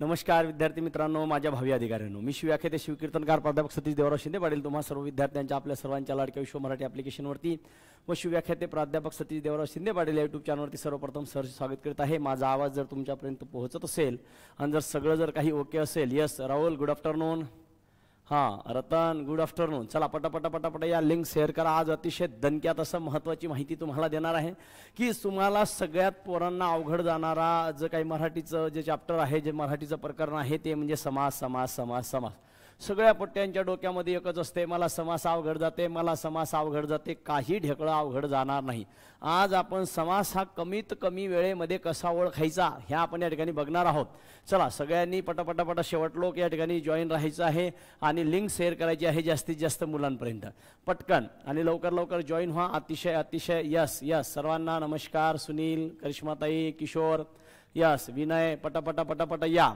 नमस्कार विद्यार्थी मित्रांनो माझ्या भावी अधिकाऱ्यांनो मी शिव्याख्याते शिवकीर्तनकार प्राध्यापक सतीश देवराव शिंदे पाटील तुम्हा सर्व विद्यार्थ्यांच्या आपल्या सर्वांच्या लाडक्या विश्व मराठी ॲप्लिकेशनवरती व शिव्याख्याते प्राध्यापक सतीश देवराव शिंदे पाटील यूट्यूब चॅनलवरती सर्वप्रथम सर स्वागत करीत आहे माझा आवाज जर तुमच्यापर्यंत पोहोचत असेल आणि जर सगळं जर काही ओके असेल यस राहुल गुड आफ्टरनून हां रतन गुड आफ्टरनून चला पटापटा या लिंक शेअर करा आज अतिशय दणक्यात असं महत्त्वाची माहिती तुम्हाला देणार आहे की तुम्हाला सगळ्यात पोरांना अवघड जाणारा जे काही मराठीचं जे चॅप्टर आहे जे मराठीचं प्रकरण आहे ते म्हणजे समाज समाज समाज समाज सगळ्या पट्ट्यांच्या डोक्यामध्ये एकच असते मला समास अवघड जाते मला समास अवघड जाते काही ढेकळं अवघड जाणार नाही आज आपण समास हा कमीत कमी वेळेमध्ये कसा ओळखायचा ह्या आपण या ठिकाणी बघणार आहोत चला सगळ्यांनी पटापटापटा लोक या ठिकाणी जॉईन राहायचं आहे आणि लिंक शेअर करायची आहे जास्तीत जास्त मुलांपर्यंत पटकन आणि लवकर लवकर जॉईन व्हा अतिशय अतिशय यस यस सर्वांना नमस्कार सुनील करिश्माताई किशोर यस विनय पटापटा पटापटा या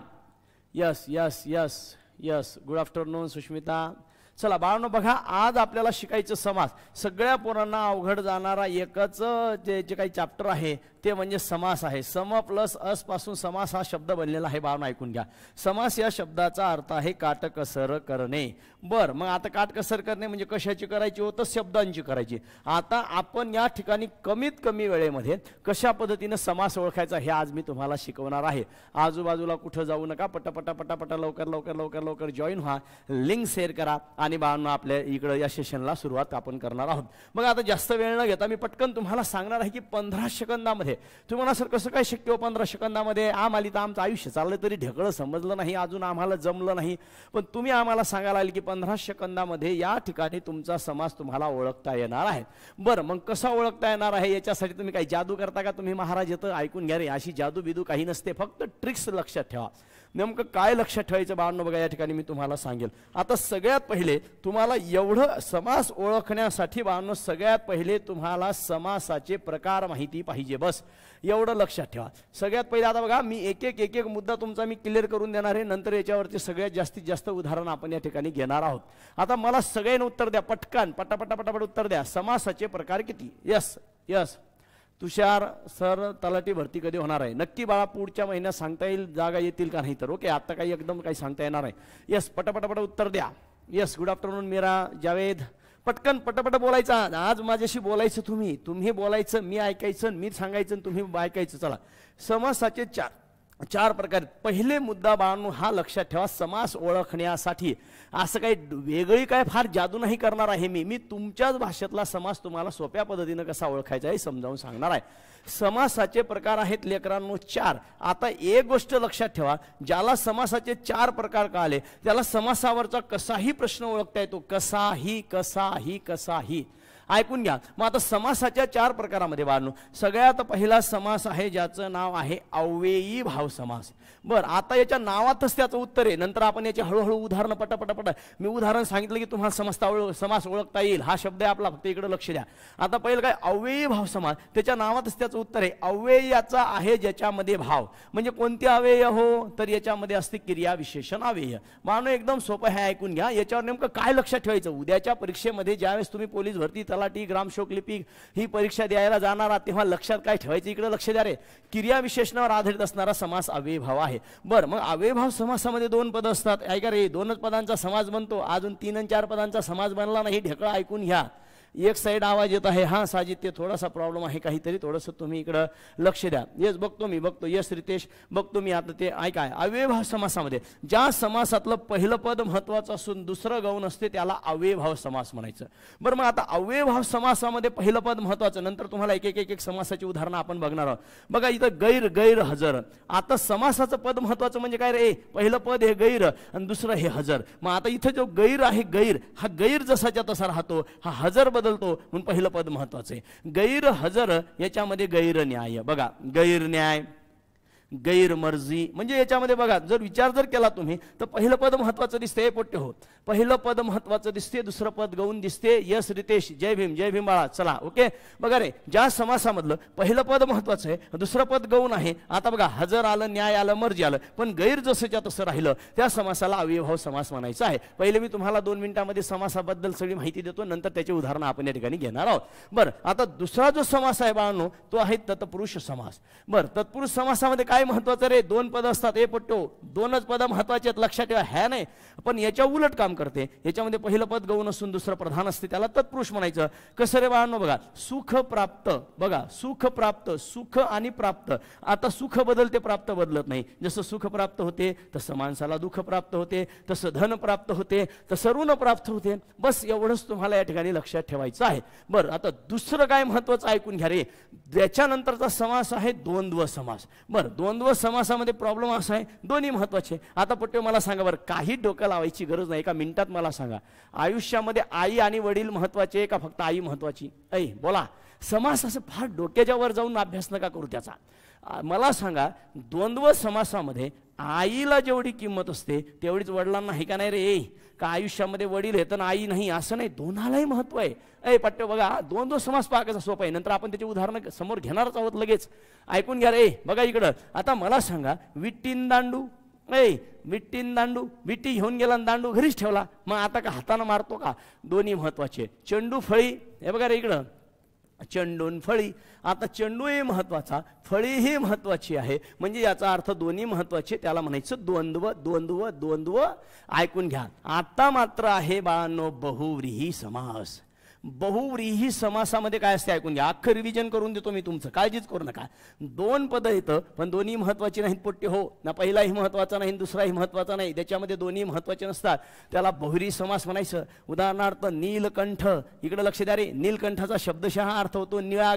yes yes yes Yes, good afternoon, Sushmita. चला बाळांनो बघा आज आपल्याला शिकायचं समास सगळ्या पोरांना अवघड जाणारा एकच जे जे काही चॅप्टर आहे ते म्हणजे समास आहे सम प्लस अस पासून समास हा शब्द बनलेला आहे बाळांनो ऐकून घ्या समास या शब्दाचा अर्थ आहे काटकसर करणे बर मग आता काटकसर करणे म्हणजे कशाची करायची होतं शब्दांची करायची आता आपण या ठिकाणी कमीत कमी वेळेमध्ये कशा पद्धतीनं समास ओळखायचा हे आज मी तुम्हाला शिकवणार आहे आजूबाजूला कुठं जाऊ नका पटापटा पटापटा लवकर लवकर लवकर लवकर जॉईन व्हा लिंक शेअर करा आणि बाळांना आपल्या इकडं या सेशनला सुरुवात आपण करणार आहोत मग आता जास्त वेळ न घेता मी पटकन तुम्हाला सांगणार आहे की पंधरा सेकंदामध्ये तुम्हाला सर कसं काय शक्य हो पंधरा सेकंदामध्ये आम आली तर आमचं आयुष्य चाललं तरी ढेकळं समजलं नाही अजून आम्हाला जमलं नाही पण तुम्ही आम्हाला सांगायला आले की पंधरा सेकंदामध्ये या ठिकाणी तुमचा समाज तुम्हाला ओळखता येणार आहे बरं मग कसा ओळखता येणार आहे याच्यासाठी तुम्ही काही जादू करता का तुम्ही महाराज येतं ऐकून घ्या रे अशी जादू बिदू काही नसते फक्त ट्रिक्स लक्षात ठेवा नेमकं काय लक्षात ठेवायचं बाळांनो बघा या ठिकाणी मी तुम्हाला सांगेल आता सगळ्यात पहिले तुम्हाला एवढं समास ओळखण्यासाठी बाळांनो सगळ्यात पहिले तुम्हाला समासाचे प्रकार माहिती पाहिजे बस एवढं लक्षात ठेवा सगळ्यात पहिले आता बघा मी एक एक एक एक मुद्दा तुमचा मी क्लिअर करून देणार आहे नंतर याच्यावरती सगळ्यात जास्तीत जास्त उदाहरण आपण या ठिकाणी घेणार आहोत आता मला सगळ्यांना उत्तर द्या पटकन पटापटा पटापट उत्तर द्या समासाचे प्रकार किती यस यस तुषार सर तलाठी भरती कधी होणार आहे नक्की बाळा पुढच्या महिन्यात सांगता येईल जागा येतील का नाही तर ओके आता काही एकदम काही सांगता येणार आहे येस पटापटापट उत्तर द्या yes good afternoon Meera Javed पटकन पटपट बोलायचा आज माझ्याशी बोलायचं तुम्ही तुम्ही बोलायचं मी ऐकायचं मी सांगायचं तुम्ही ऐकायचं चला समासाचे चार चार प्रकार पहिले मुद्दा बाळांनो हा लक्षात ठेवा समास ओळखण्यासाठी असं काही वेगळी काय फार जादू नाही करणार आहे मी मी तुमच्याच भाषेतला समास तुम्हाला सोप्या पद्धतीनं कसा ओळखायचा हे समजावून सांगणार आहे समासाचे प्रकार आहेत लेकरांनो चार आता एक गोष्ट लक्षात ठेवा ज्याला समासाचे चार प्रकार का त्याला समासावरचा कसाही प्रश्न ओळखता येतो कसाही कसाही कसाही ऐकून घ्या मग आता समासाच्या चार प्रकारामध्ये बांधू सगळ्यात पहिला समास आहे ज्याचं नाव आहे अव्ययी भाव समास बरं आता याच्या नावातच त्याचं उत्तर आहे नंतर आपण याचे हळूहळू उदाहरणं पटापटापट मी उदाहरण सांगितलं की तुम्हाला समसता ओळख समास ओळखता येईल हा शब्द आहे आपला फक्त इकडे लक्ष द्या आता पहिलं काय अव्ययी भाव समास त्याच्या नावातच त्याचं उत्तर आहे अव्ययाचा आहे ज्याच्यामध्ये भाव म्हणजे कोणते अव्यय हो तर याच्यामध्ये असते क्रियाविशेषण अव्यय मानू एकदम सोपं हे ऐकून घ्या याच्यावर नेमकं काय लक्षात ठेवायचं उद्याच्या परीक्षेमध्ये ज्यावेळेस तुम्ही पोलीस भरती तलाठी ग्रामशोक लिपिक ही परीक्षा द्यायला जाणार तेव्हा लक्षात काय ठेवायचं इकडे लक्ष द्या रे क्रियाविशेषणावर आधारित असणारा समास अव्ययभाव आहे आहे बरं मग अव्ययभाव समासामध्ये दोन पद असतात ऐका रे दोनच पदांचा समाज बनतो अजून तीन आणि चार पदांचा समाज बनला नाही ढेकळा ऐकून घ्या एक साईड आवाज येत आहे हां साजिद थोडासा प्रॉब्लेम आहे काहीतरी थोडस तुम्ही इकडं लक्ष द्या येस बघतो मी बघतो यस रितेश बघतो मी आता ते ऐकाय अव्ययभाव समासामध्ये ज्या समासातलं पहिलं पद महत्त्वाचं असून दुसरं गौण असते त्याला अव्ययभाव समास म्हणायचं बरं मग आता अव्ययभाव समासामध्ये पहिलं पद महत्त्वाचं नंतर तुम्हाला एक एक एक एक समासाची उदाहरणं आपण बघणार आहोत बघा इथं गैर गैर हजर आता समासाचं पद महत्त्वाचं म्हणजे काय रे पहिलं पद हे गैर आणि दुसरं हे हजर मग आता इथं जो गैर आहे गैर हा गैर जसाच्या तसा राहतो हा हजर बदलतो म्हणून पहिलं पद महत्वाचं आहे गैरहजर याच्यामध्ये गैरन्याय बघा गैरन्याय गैरमर्जी म्हणजे याच्यामध्ये बघा जर विचार जर केला तुम्ही तर पहिलं पद महत्वाचं दिसते पोट्य हो पहिलं पद महत्वाचं दिसते दुसरं पद गौण दिसते यस रितेश जय भीम जय भीम बाळा चला ओके बघा रे ज्या समासामधलं पहिलं पद महत्वाचं आहे दुसरं पद गौण आहे आता बघा हजर आलं न्याय आलं मर्जी आलं पण गैर जसंच्या तसं राहिलं त्या समासाला अव्यभाव समास म्हणायचा आहे पहिले मी तुम्हाला दोन मिनिटांमध्ये समासाबद्दल सगळी माहिती देतो नंतर त्याचे उदाहरणं आपण या ठिकाणी घेणार आहोत बरं आता दुसरा जो समास आहे बाळांनो तो आहे तत्पुरुष समास बरं तत्पुरुष समासामध्ये काय काय महत्वाचं रे दोन पद असतात हे पट्टो दोनच पद महत्वाचे आहेत लक्षात ठेवा ह्या नाही पण याच्या उलट काम करते याच्यामध्ये पहिलं पद गौण असून दुसरं प्रधान असते त्याला तत्पुरुष म्हणायचं कसं रे बाळांनो बघा सुख प्राप्त बघा सुख प्राप्त सुख आणि प्राप्त आता सुख बदलते प्राप्त बदलत नाही जसं सुख प्राप्त होते तसं माणसाला दुःख प्राप्त होते तसं धन प्राप्त होते तसं ऋण प्राप्त होते बस एवढंच तुम्हाला या ठिकाणी लक्षात ठेवायचं आहे बरं आता दुसरं काय महत्वाचं ऐकून घ्या रे त्याच्यानंतरचा समास आहे द्वंद्व समास बरं दोन द्वंद्व समासामध्ये प्रॉब्लेम असा आहे दोन्ही महत्त्वाचे आता पट्टे मला सांगा बरं काही डोकं लावायची गरज नाही एका मिनिटात मला सांगा आयुष्यामध्ये आई आणि वडील महत्त्वाचे का फक्त आई महत्वाची ऐ बोला समास असं फार डोक्याच्या वर जाऊन अभ्यास नका करू त्याचा मला सांगा द्वंद्व समासामध्ये आईला जेवढी किंमत असते तेवढीच वडिलांना हे का नाही रे का आयुष्यामध्ये वडील हे तर आई नाही असं नाही दोनालाही महत्व आहे ए पट्टे बघा दोन दोन समाज पाकायचा सोपं आहे नंतर आपण त्याचे उदाहरण समोर घेणारच आहोत लगेच ऐकून घ्या रे बघा इकडं आता मला सांगा विट्टीन दांडू ए विट्टीन दांडू विट्टी घेऊन गेला आणि दांडू घरीच ठेवला मग आता का हातानं मारतो का दोन्ही महत्त्वाचे चेंडू फळी हे बघा रे इकडं चेंडून फळी आता महत्वाचा फळी ही महत्वाची आहे म्हणजे याचा अर्थ दोन्ही महत्वाचे त्याला म्हणायचं द्वंद्व द्वंद्व द्वंद्व ऐकून घ्या आता मात्र आहे बाळांनो बहुव्रीही समास बहुव्रीही समासामध्ये काय असते ऐकून घ्या अख्खं रिव्हिजन करून देतो मी तुमचं काळजीच करू नका दोन पदं येतं पण दोन्ही महत्त्वाची नाहीत पोट्टे हो ना पहिलाही महत्वाचा नाही दुसराही महत्त्वाचा नाही त्याच्यामध्ये दोन्ही महत्त्वाचे नसतात त्याला बहुरी समास म्हणायचं उदाहरणार्थ नीलकंठ इकडे लक्ष द्या रे नीलकंठाचा शब्दशः अर्थ होतो निळा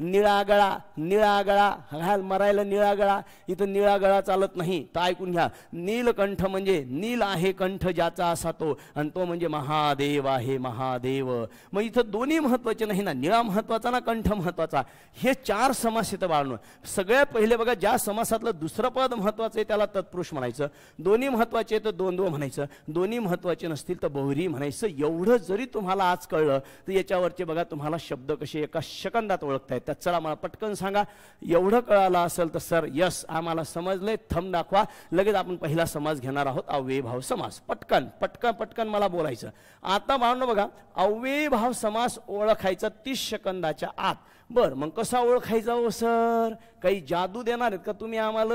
निळा गळा गळा निळा गळा घाल मरायला निळा गळा इथं निळा गळा चालत नाही तर ऐकून घ्या नीलकंठ म्हणजे नील आहे कंठ ज्याचा असा तो आणि तो म्हणजे महादेव आहे महादेव मग इथं दोन्ही महत्त्वाचे नाही ना निळा महत्त्वाचा ना कंठ महत्त्वाचा हे चार समास इथं बाळणं सगळ्या पहिले बघा ज्या समासातलं दुसरं पद महत्वाचं आहे त्याला तत्पुरुष म्हणायचं दोन्ही महत्वाचे तर दोन दो म्हणायचं दोन्ही महत्त्वाचे नसतील तर बहुरी म्हणायचं एवढं जरी तुम्हाला आज कळलं तर याच्यावरचे बघा तुम्हाला शब्द कसे एका शकंदात ओळखता त्यात चला मला पटकन सांगा एवढं कळालं असेल तर सर यस आम्हाला समजलंय थम दाखवा लगेच आपण पहिला समाज घेणार आहोत अव्ययभाव समास पटकन पटकन पटकन मला बोलायचं आता भावनं बघा अव्ययभाव भाव समास ओळखायचा तीस सेकंदाच्या आत बर मग कसा ओळखायचा हो सर काही जादू देणार आहेत का तुम्ही आम्हाला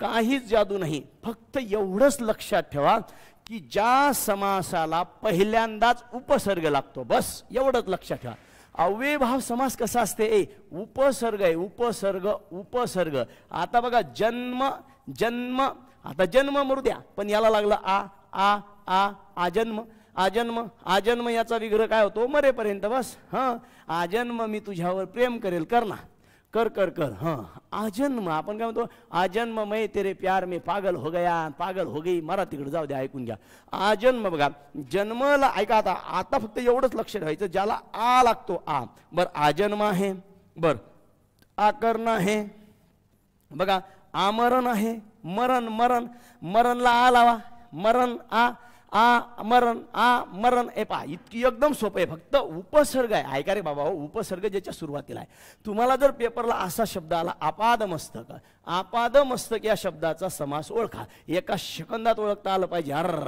काहीच जादू नाही फक्त एवढंच लक्षात ठेवा की ज्या समासाला पहिल्यांदाच उपसर्ग लागतो बस एवढंच लक्षात ठेवा अव्ययभाव समास कसा असते ए उपसर्ग आहे उपसर्ग उपसर्ग आता बघा जन्म जन्म आता जन्म मरू द्या पण याला लागलं आ आ आ आजन्म आजन्म आजन्म याचा विग्रह काय होतो मरेपर्यंत बस हां आजन्म मी तुझ्यावर प्रेम करेल कर ना कर कर कर हां आजन्म आपण काय म्हणतो आजन्म मै तेरे प्यार मे पागल हो गया पागल हो गई मरा तिकडे जाऊ द्या ऐकून घ्या आजन्म बघा जन्मला ऐका आता आता फक्त एवढंच लक्ष ठेवायचं ज्याला आ लागतो आ बर आजन्म आहे बर आकर्ण आहे बघा आमरण आहे मरण मरण मरणला आ लावा मरण आ आ मरण आ मरण ए पा इतकी एकदम सोपं आहे फक्त उपसर्ग आहे ऐका रे बाबा हो उपसर्ग ज्याच्या सुरुवातीला आहे तुम्हाला जर पेपरला असा शब्द आला आपादमस्तक मस्तक आपाद मस्तक या शब्दाचा समास ओळखा एका सेकंदात ओळखता आलं पाहिजे अर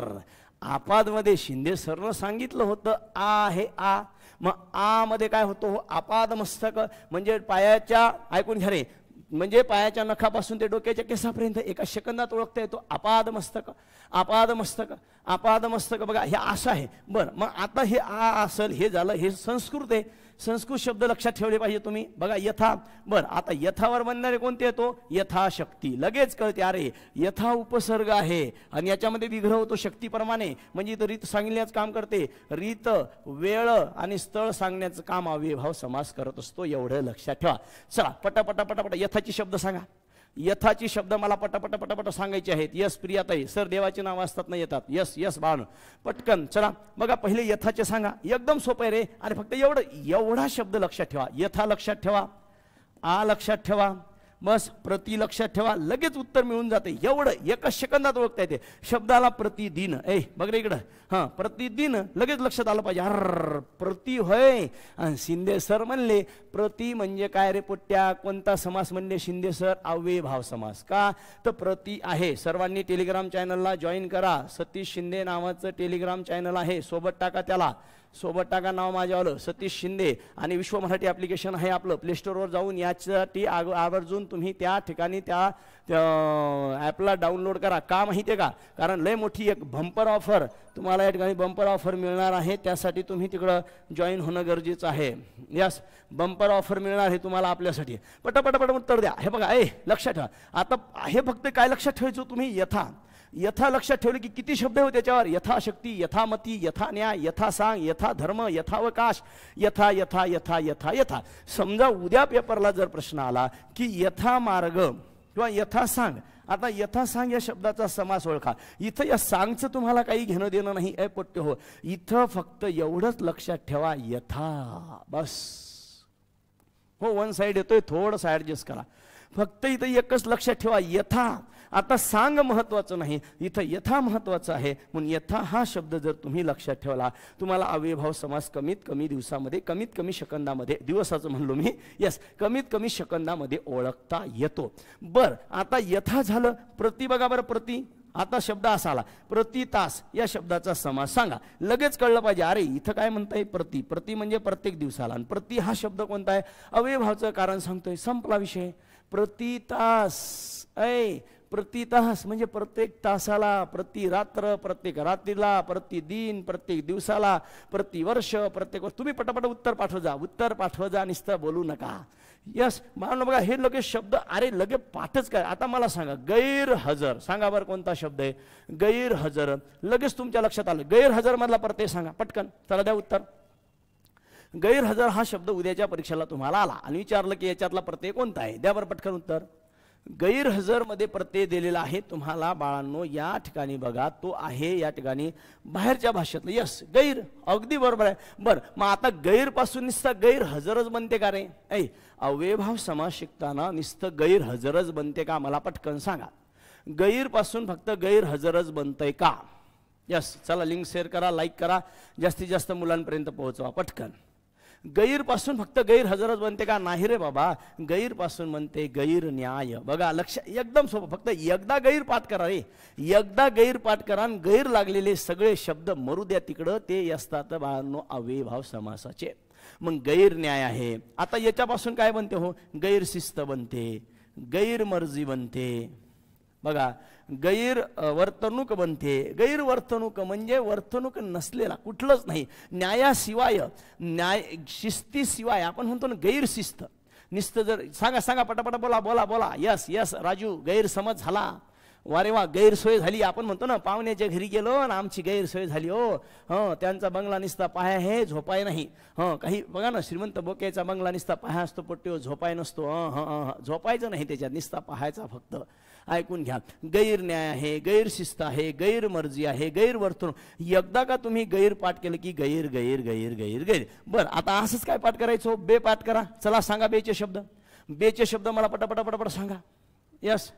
आपादमध्ये शिंदे सरनं सांगितलं होतं आ हे आ मग आ मध्ये काय होतो हो आपादमस्तक म्हणजे पायाच्या ऐकून घ्या रे म्हणजे पायाच्या नखापासून ते डोक्याच्या केसापर्यंत एका सेकंदात ओळखता येतो अपाद मस्तक अपाद मस्तक अपाद मस्तक बघा हे असं आहे बरं मग आता हे आ असल हे झालं हे संस्कृत आहे संस्कृत शब्द लक्षात ठेवले पाहिजे तुम्ही बघा यथा बर आता यथावर बनणारे कोणते येतो यथाशक्ती लगेच कळते अरे यथा उपसर्ग आहे आणि याच्यामध्ये विग्रह होतो शक्तीप्रमाणे म्हणजे इथं रीत सांगण्याचं काम करते रीत वेळ आणि स्थळ सांगण्याचं काम अविभाव समास करत असतो एवढं लक्षात ठेवा चला पटापटा पटापटा यथाची शब्द सांगा यथाची शब्द मला पटापट पटापट सांगायचे आहेत यस प्रियाताई सर देवाची नाव असतात ना येतात यस यस बाण पटकन चला बघा पहिले यथाचे सांगा एकदम सोपे रे आणि फक्त एवढं एवढा शब्द लक्षात ठेवा यथा लक्षात ठेवा आ लक्षात ठेवा बस प्रति लक्षात ठेवा लगेच उत्तर मिळून जाते एवढं एका सेकंदात ओळखता येते शब्दाला प्रतिदिन ए बघ रे इकडं हां प्रतिदिन लगेच लक्षात आलं पाहिजे अर प्रति होय आणि शिंदे सर म्हणले प्रति म्हणजे काय रे पोट्ट्या कोणता समास म्हणले शिंदे सर भाव समास का तर प्रति आहे सर्वांनी टेलिग्राम चॅनलला जॉईन करा सतीश शिंदे नावाचं टेलिग्राम चॅनल आहे सोबत टाका त्याला सोबत टाका नाव माझ्यावालं सतीश शिंदे आणि विश्व मराठी ॲप्लिकेशन आहे आपलं प्लेस्टोरवर जाऊन याच्यासाठी आग आवर्जून तुम्ही त्या ठिकाणी त्या ॲपला डाउनलोड करा का माहिती आहे का कारण लय मोठी एक बंपर ऑफर तुम्हाला या ठिकाणी बंपर ऑफर मिळणार आहे त्यासाठी तुम्ही तिकडं जॉईन होणं गरजेचं आहे यस बंपर ऑफर मिळणार आहे तुम्हाला आपल्यासाठी पटापटापट उत्तर द्या हे बघा ए लक्षात ठेवा आता हे फक्त काय लक्षात ठेवायचं तुम्ही यथा यथा लक्षात ठेवलं की किती शब्द हो त्याच्यावर यथाशक्ती यथामती यथा न्याय यथा सांग यथा धर्म यथावकाश यथा यथा यथा यथा यथा समजा उद्या पेपरला जर प्रश्न आला की यथा मार्ग किंवा यथा सांग आता यथा सांग या शब्दाचा समास ओळखा इथं या सांगचं तुम्हाला काही घेणं देणं नाही ऐपट्य हो इथं फक्त एवढंच लक्षात ठेवा यथा बस हो वन साईड येतोय थोडं साईड ॲडजस्ट करा फक्त इथं एकच लक्षात ठेवा यथा आता सांग महत्त्वाचं नाही इथं यथा महत्त्वाचं आहे म्हणून यथा हा शब्द जर तुम्ही लक्षात ठेवला तुम्हाला अव्यभाव समास कमीत कमी दिवसामध्ये कमीत कमी शकंदामध्ये दिवसाचं म्हणलो मी यस कमीत कमी शकंदामध्ये ओळखता येतो बर आता यथा झालं प्रति बघा बरं प्रति आता शब्द असा आला प्रति तास या शब्दाचा समास सांगा लगेच कळलं पाहिजे अरे इथं काय म्हणताय प्रति प्रति म्हणजे प्रत्येक दिवसाला आणि प्रति हा शब्द कोणता आहे अव्यभावचं कारण सांगतोय संपला विषय प्रति तास ऐ प्रति तास म्हणजे प्रत्येक तासाला प्रति रात्र प्रत्येक रात्रीला प्रतिदिन प्रत्येक दिवसाला प्रतिवर्ष प्रत्येक वर्ष तुम्ही पटापट उत्तर पाठव जा उत्तर पाठव जा निस्तर बोलू नका यस मान बघा हे लगेच शब्द अरे लगे पाठच काय आता मला सांगा गैरहजर सांगा बरं कोणता शब्द आहे गैरहजर लगेच तुमच्या लक्षात आलं गैरहजर मधला प्रत्यय सांगा पटकन चला द्या उत्तर गैरहजर हा शब्द उद्याच्या परीक्षेला तुम्हाला आला आणि विचारलं की याच्यातला प्रत्यय कोणता आहे द्या बरं पटकन उत्तर गैरहजरमध्ये प्रत्यय दिलेला आहे तुम्हाला बाळांनो या ठिकाणी बघा तो आहे या ठिकाणी बाहेरच्या भाषेतलं यस गैर अगदी बरोबर आहे बरं मग आता गैरपासून नुसतं गैरहजरच बनते का रे ऐ अव्यभाव समाज शिकताना नुसतं गैरहजरच बनते का मला पटकन सांगा गैरपासून फक्त गैरहजरच बनतंय का यस चला लिंक शेअर करा लाईक करा जास्तीत जास्त मुलांपर्यंत पोहोचवा पटकन गैरपासून फक्त गैर हजरच बनते का नाही रे बाबा गैरपासून बनते गैर न्याय बघा लक्ष एकदम सोपं फक्त एकदा गैरपाठ करा रे एकदा गैरपाठ करा गैर लागलेले सगळे शब्द मरू द्या तिकडं ते असतात बाहेरनो अव्यभाव समासाचे मग गैरन्याय आहे आता याच्यापासून काय बनते हो गैरशिस्त बनते गैरमर्जी बनते बघा गैर वर्तणूक बनते गैरवर्तणूक म्हणजे वर्तणूक नसलेला कुठलंच नाही न्यायाशिवाय न्याय शिस्तीशिवाय आपण म्हणतो ना गैरशिस्त निस्त जर सांगा सांगा पटापटा बोला बोला बोला यस यस राजू गैरसमज झाला वारे वा गैरसोय झाली आपण म्हणतो ना पाहुण्याच्या घरी गेलो आणि आमची गैरसोय झाली हो हं त्यांचा बंगला निसता पाया हे झोपाय नाही हं काही बघा ना श्रीमंत बोक्याचा बंगला निसता पाहाय असतो पट्टी झोपाय नसतो हं हं झोपायचं नाही त्याच्यात निसता पाहायचा फक्त ऐकून घ्या गैरन्याय आहे गैरशिस्त आहे गैरमर्जी आहे गैरवर्तणूक एकदा का तुम्ही गैरपाठ केलं की गैर गैर गैर गैर गैर बरं आता असंच काय पाठ करायचो बे पाठ करा चला सांगा बेचे शब्द बेचे शब्द मला पटापटापटापट सांगा यस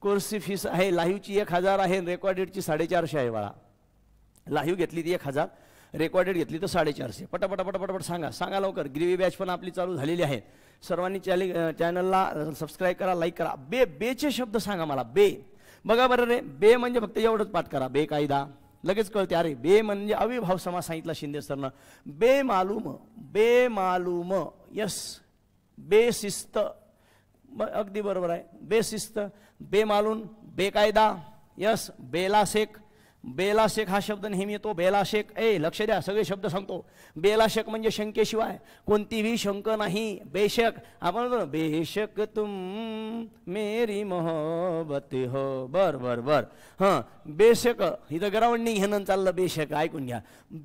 कोर्सी फीस आहे लाईव्हची एक हजार आहे रेकॉर्डेडची साडेचारशे आहे बाळा लाईव्ह घेतली ती एक हजार रेकॉर्डेड घेतली तर साडेचारशे पटापटापटापटापट सांगा सांगा लवकर ग्रीवी बॅच पण आपली चालू झालेली आहे सर्वांनी चॅली चॅनलला सबस्क्राईब करा लाईक करा बे बेचे शब्द सांगा मला बे बघा बरं रे बे म्हणजे फक्त एवढंच पाठ करा बे कायदा लगेच कळते अरे बे म्हणजे अविभाव समाज सांगितला शिंदे सरनं बे मालूम बे मालूम यस बेशिस्त अगदी बरोबर आहे बेशिस्त बेमालूम बेकायदा यस बेलासेक बेलाशेख हा शब्द नेहमी येतो बेलाशेख ए लक्ष द्या सगळे शब्द सांगतो बेलाशेख म्हणजे शंकेशिवाय कोणतीही शंक नाही बेशक आपण बेशक तुम मेरी मोहबत हो बर बर बर हां बेशक इथं ग्राउंडिंग घेणं चाललं बेशक ऐकून घ्या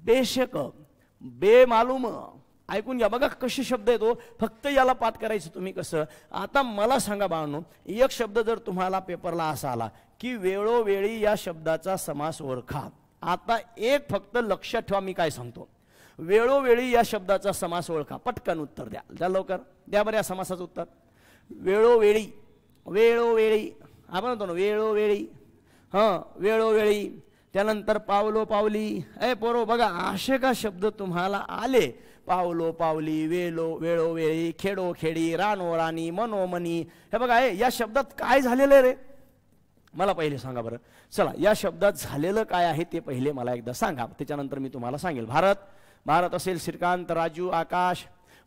बेशक बे मालूम ऐकून घ्या बघा कसे शब्द येतो फक्त याला पाठ करायचं तुम्ही कसं आता मला सांगा बाळांनो एक शब्द जर तुम्हाला पेपरला असा आला की वेळोवेळी या शब्दाचा समास ओळखा आता एक फक्त लक्ष ठेवा मी काय सांगतो वेळोवेळी या शब्दाचा समास ओळखा पटकन उत्तर द्या द्या लवकर द्या बरं या समासाचं उत्तर वेळोवेळी वेळोवेळी आपण म्हणतो ना वेळोवेळी हं वेळोवेळी त्यानंतर पावलो पावली ए पोरो बघा असे का शब्द तुम्हाला आले पावलो पावली वेलो वेळोवेळी खेडो खेडी रानो राणी मनोमनी हे बघा ए या शब्दात काय झालेलं रे मला पहिले सांगा बरं चला या शब्दात झालेलं काय आहे ते पहिले मला एकदा सांगा त्याच्यानंतर मी तुम्हाला सांगेल भारत भारत असेल श्रीकांत राजू आकाश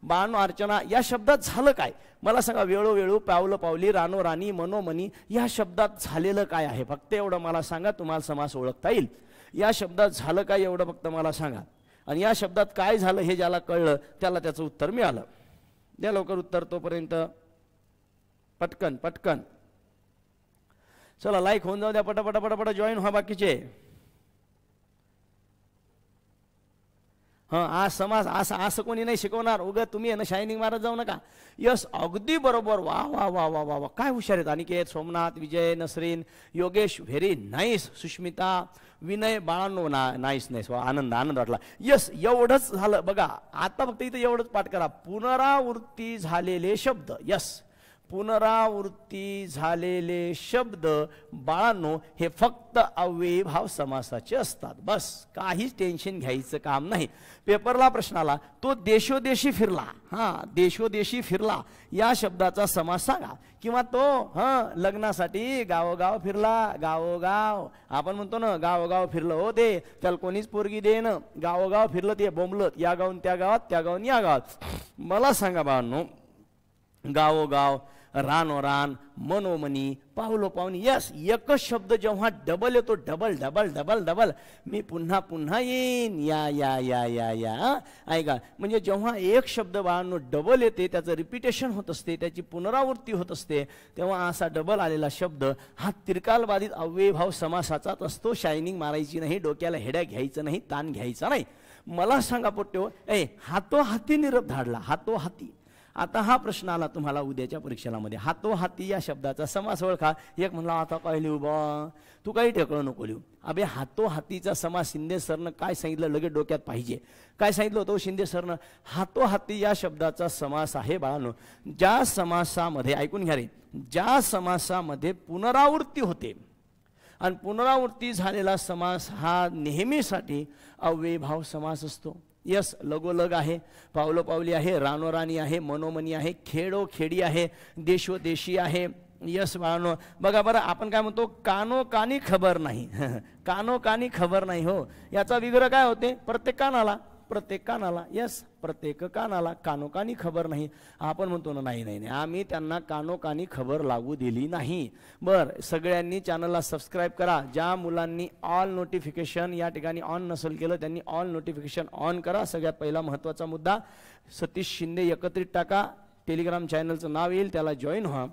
बाण अर्चना या शब्दात झालं काय मला सांगा वेळोवेळू पावलं पावली रानो राणी मनोमनी या शब्दात झालेलं काय आहे फक्त एवढं मला सांगा तुम्हाला समास ओळखता येईल या शब्दात झालं काय एवढं फक्त मला सांगा आणि या शब्दात काय झालं हे ज्याला कळलं त्याला त्याचं उत्तर मिळालं द्या लवकर उत्तर तोपर्यंत पटकन पटकन चला लाईक होऊन जाऊ द्या पटापट पटापट जॉईन व्हा बाकीचे हा आज समाज असं असं कोणी नाही शिकवणार उग तुम्ही ना शायनिंग मारत जाऊ नका यस अगदी बरोबर वा वा वा वा वा वा काय हुशार आहेत अनिकेत सोमनाथ विजय नसरीन योगेश व्हेरी नाईस सुष्मिता विनय बाळांनो नाईस नाईस वा आनंद आनंद वाटला यस एवढंच झालं बघा आता फक्त इथं एवढंच पाठ करा पुनरावृत्ती झालेले शब्द यस पुनरावृत्ती झालेले शब्द बाळांनो हे फक्त अव्ययीभाव समासाचे असतात बस काहीच टेन्शन घ्यायचं काम नाही पेपरला प्रश्न आला तो देशोदेशी फिरला हां देशोदेशी फिरला या शब्दाचा समास सांगा किंवा तो हां लग्नासाठी गावोगाव फिरला गावोगाव आपण म्हणतो ना गावोगाव फिरलं हो ते त्याला कोणीच पोरगी देणं गावोगाव फिरलं ते बोंबलत या गावून त्या गावात त्या गावून या गावात मला सांगा बाळांनो गावोगाव रान मनोमनी पावलो पावनी यस एकच शब्द जेव्हा डबल येतो डबल डबल डबल डबल मी पुन्हा पुन्हा येईन या या या या या ऐका म्हणजे जेव्हा एक शब्द बाळांनो डबल येते त्याचं रिपिटेशन होत असते त्याची पुनरावृत्ती होत असते तेव्हा असा डबल आलेला शब्द हा तिरकालबाधित अव्ययभाव समासाचाच असतो शायनिंग मारायची नाही डोक्याला हेड्या घ्यायचं नाही ताण घ्यायचा नाही मला सांगा पोट्यो ए हातो हाती निरप धाडला हातो हाती आता हा प्रश्न आला तुम्हाला उद्याच्या परीक्षेलामध्ये हातो हाती या शब्दाचा समास ओळखा एक म्हणला आता काय लिहू बा तू काही टेकळ नको लिहू अबे हातो हातीचा समास शिंदे सरनं काय सांगितलं लगेच डोक्यात पाहिजे काय सांगितलं होतं हो शिंदे सरनं हातो हाती या शब्दाचा समास आहे बाळानो ज्या समासामध्ये ऐकून घ्या रे ज्या समासामध्ये पुनरावृत्ती होते आणि पुनरावृत्ती झालेला समास हा नेहमीसाठी अव्ययभाव समास असतो यस लगोलग आहे पावलोपावली आहे रानोरानी आहे मनोमनी आहे खेडोखेडी आहे देशोदेशी आहे यस मानो बघा बरं आपण काय म्हणतो कानो कानी खबर नाही कानो कानी खबर नाही हो याचा विग्रह काय होते प्रत्येक कानाला प्रत्येक कानाला यस प्रत्येक कानाला कानोकानी खबर नाही आपण म्हणतो ना नाही नाही नाही आम्ही त्यांना कानोकानी खबर लागू दिली नाही बर सगळ्यांनी चॅनलला सबस्क्राईब करा ज्या मुलांनी ऑल नोटिफिकेशन या ठिकाणी ऑन नसेल केलं त्यांनी ऑल नोटिफिकेशन ऑन करा सगळ्यात पहिला महत्त्वाचा मुद्दा सतीश शिंदे एकत्रित टाका टेलिग्राम चॅनलचं नाव येईल त्याला जॉईन व्हा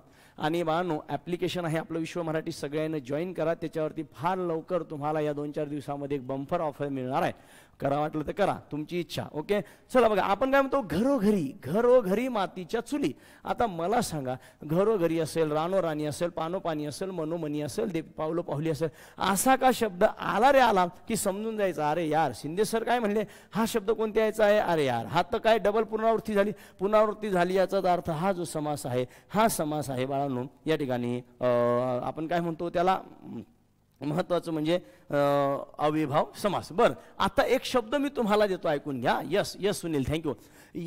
आणि बानो ॲप्लिकेशन आहे आपलं विश्व मराठी सगळ्यांना जॉईन करा त्याच्यावरती फार लवकर तुम्हाला या दोन चार दिवसामध्ये एक बंफर ऑफर मिळणार आहे करा वाटलं तर करा तुमची इच्छा ओके चला बघा आपण काय म्हणतो घरोघरी घरोघरी मातीच्या चुली आता मला सांगा घरोघरी असेल रानोराणी असेल पाणी असेल मनोमनी असेल देव पावलो पाहुली असेल असा का शब्द आला रे आला की समजून जायचा अरे यार शिंदे सर काय म्हणले हा शब्द कोणत्या यायचा आहे अरे यार हा तर काय डबल पुनरावृत्ती झाली पुनरावृत्ती झाली याचाच अर्थ हा जो समास आहे हा समास आहे बाळांनो या ठिकाणी आपण काय म्हणतो त्याला महत्त्वाचं म्हणजे अविभाव समास बरं आता एक शब्द मी तुम्हाला देतो ऐकून घ्या यस यस सुनील थँक्यू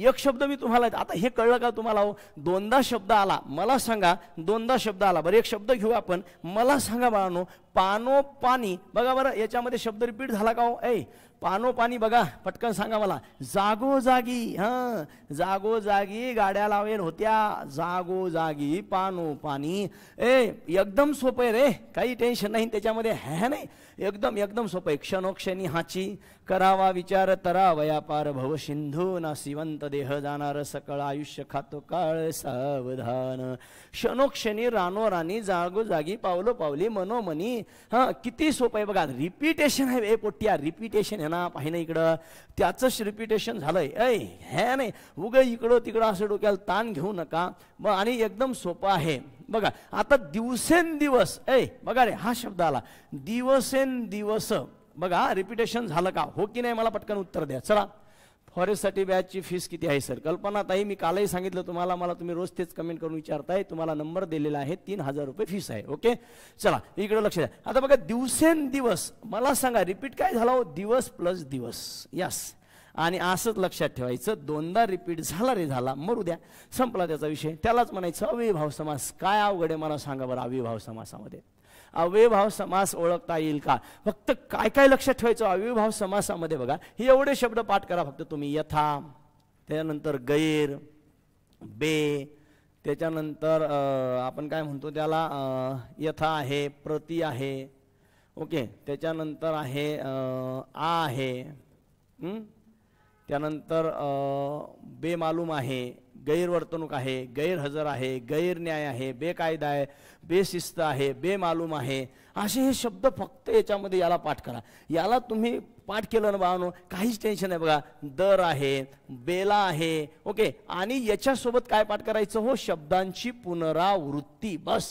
एक शब्द मी तुम्हाला आता हे कळलं का तुम्हाला हो? दोनदा शब्द आला मला सांगा दोनदा शब्द आला बरं एक शब्द घेऊ आपण मला सांगा बाळानो पानो पाणी बघा बरं याच्यामध्ये शब्द रिपीट झाला का हो ऐ पाणी बघा पटकन सांगा मला जागोजागी जागो जागोजागी गाड्या लावेल होत्या जागोजागी पाणी ए एकदम सोपं आहे रे काही टेन्शन नाही त्याच्यामध्ये ह्या नाही एकदम एकदम सोपं आहे क्षणोक्षणी हाची करावा विचार तरा वयापार भव सिंधू ना सिवंत देह जाणार सकळ आयुष्य खातो काळ सावधान क्षणोक्षणी रानो जागो जागोजागी पावलो पावली मनोमनी हा किती सोपं आहे बघा रिपिटेशन आहे ए पोट्या रिपिटेशन आहे म्हणा इकडं त्याचंच झालंय ऐ हे नाही उग इकडं तिकडं असं डोक्याला ताण घेऊ नका मग आणि एकदम सोपं आहे बघा आता दिवसेंदिवस ऐ बघा रे हा शब्द आला दिवसेंदिवस बघा रिपिटेशन झालं का हो की नाही मला पटकन उत्तर द्या चला फॉरेस्टसाठी बॅचची फीस किती आहे सर कल्पना ताई मी कालही सांगितलं तुम्हाला मला तुम्ही रोज तेच कमेंट करून विचारताय तुम्हाला नंबर दिलेला आहे तीन हजार रुपये फीस आहे ओके चला इकडे लक्ष द्या आता बघा दिवसेंदिवस मला सांगा रिपीट काय झाला हो दिवस प्लस दिवस यस आणि असंच लक्षात ठेवायचं दोनदा रिपीट झाला रे झाला मरू द्या संपला त्याचा विषय त्यालाच म्हणायचं अविभाव समास काय अवघड आहे मला सांगा बरं अविभाव समासामध्ये अव्ययभाव समास ओळखता येईल का फक्त काय काय लक्षात ठेवायचं अव्ययभाव समासामध्ये बघा हे एवढे शब्द पाठ करा फक्त तुम्ही यथा त्याच्यानंतर गैर बे त्याच्यानंतर आपण काय म्हणतो त्याला यथा आहे प्रती आहे ओके त्याच्यानंतर आहे आ आहे त्यानंतर बेमालूम आहे गैरवर्तणूक आहे गैरहजर आहे गैरन्याय आहे बेकायदा आहे बेशिस्त आहे बेमालूम आहे असे हे शब्द फक्त याच्यामध्ये याला पाठ करा याला तुम्ही पाठ केलं ना बाबानो काहीच टेन्शन नाही बघा दर आहे बेला आहे ओके आणि याच्यासोबत काय पाठ करायचं हो शब्दांची पुनरावृत्ती बस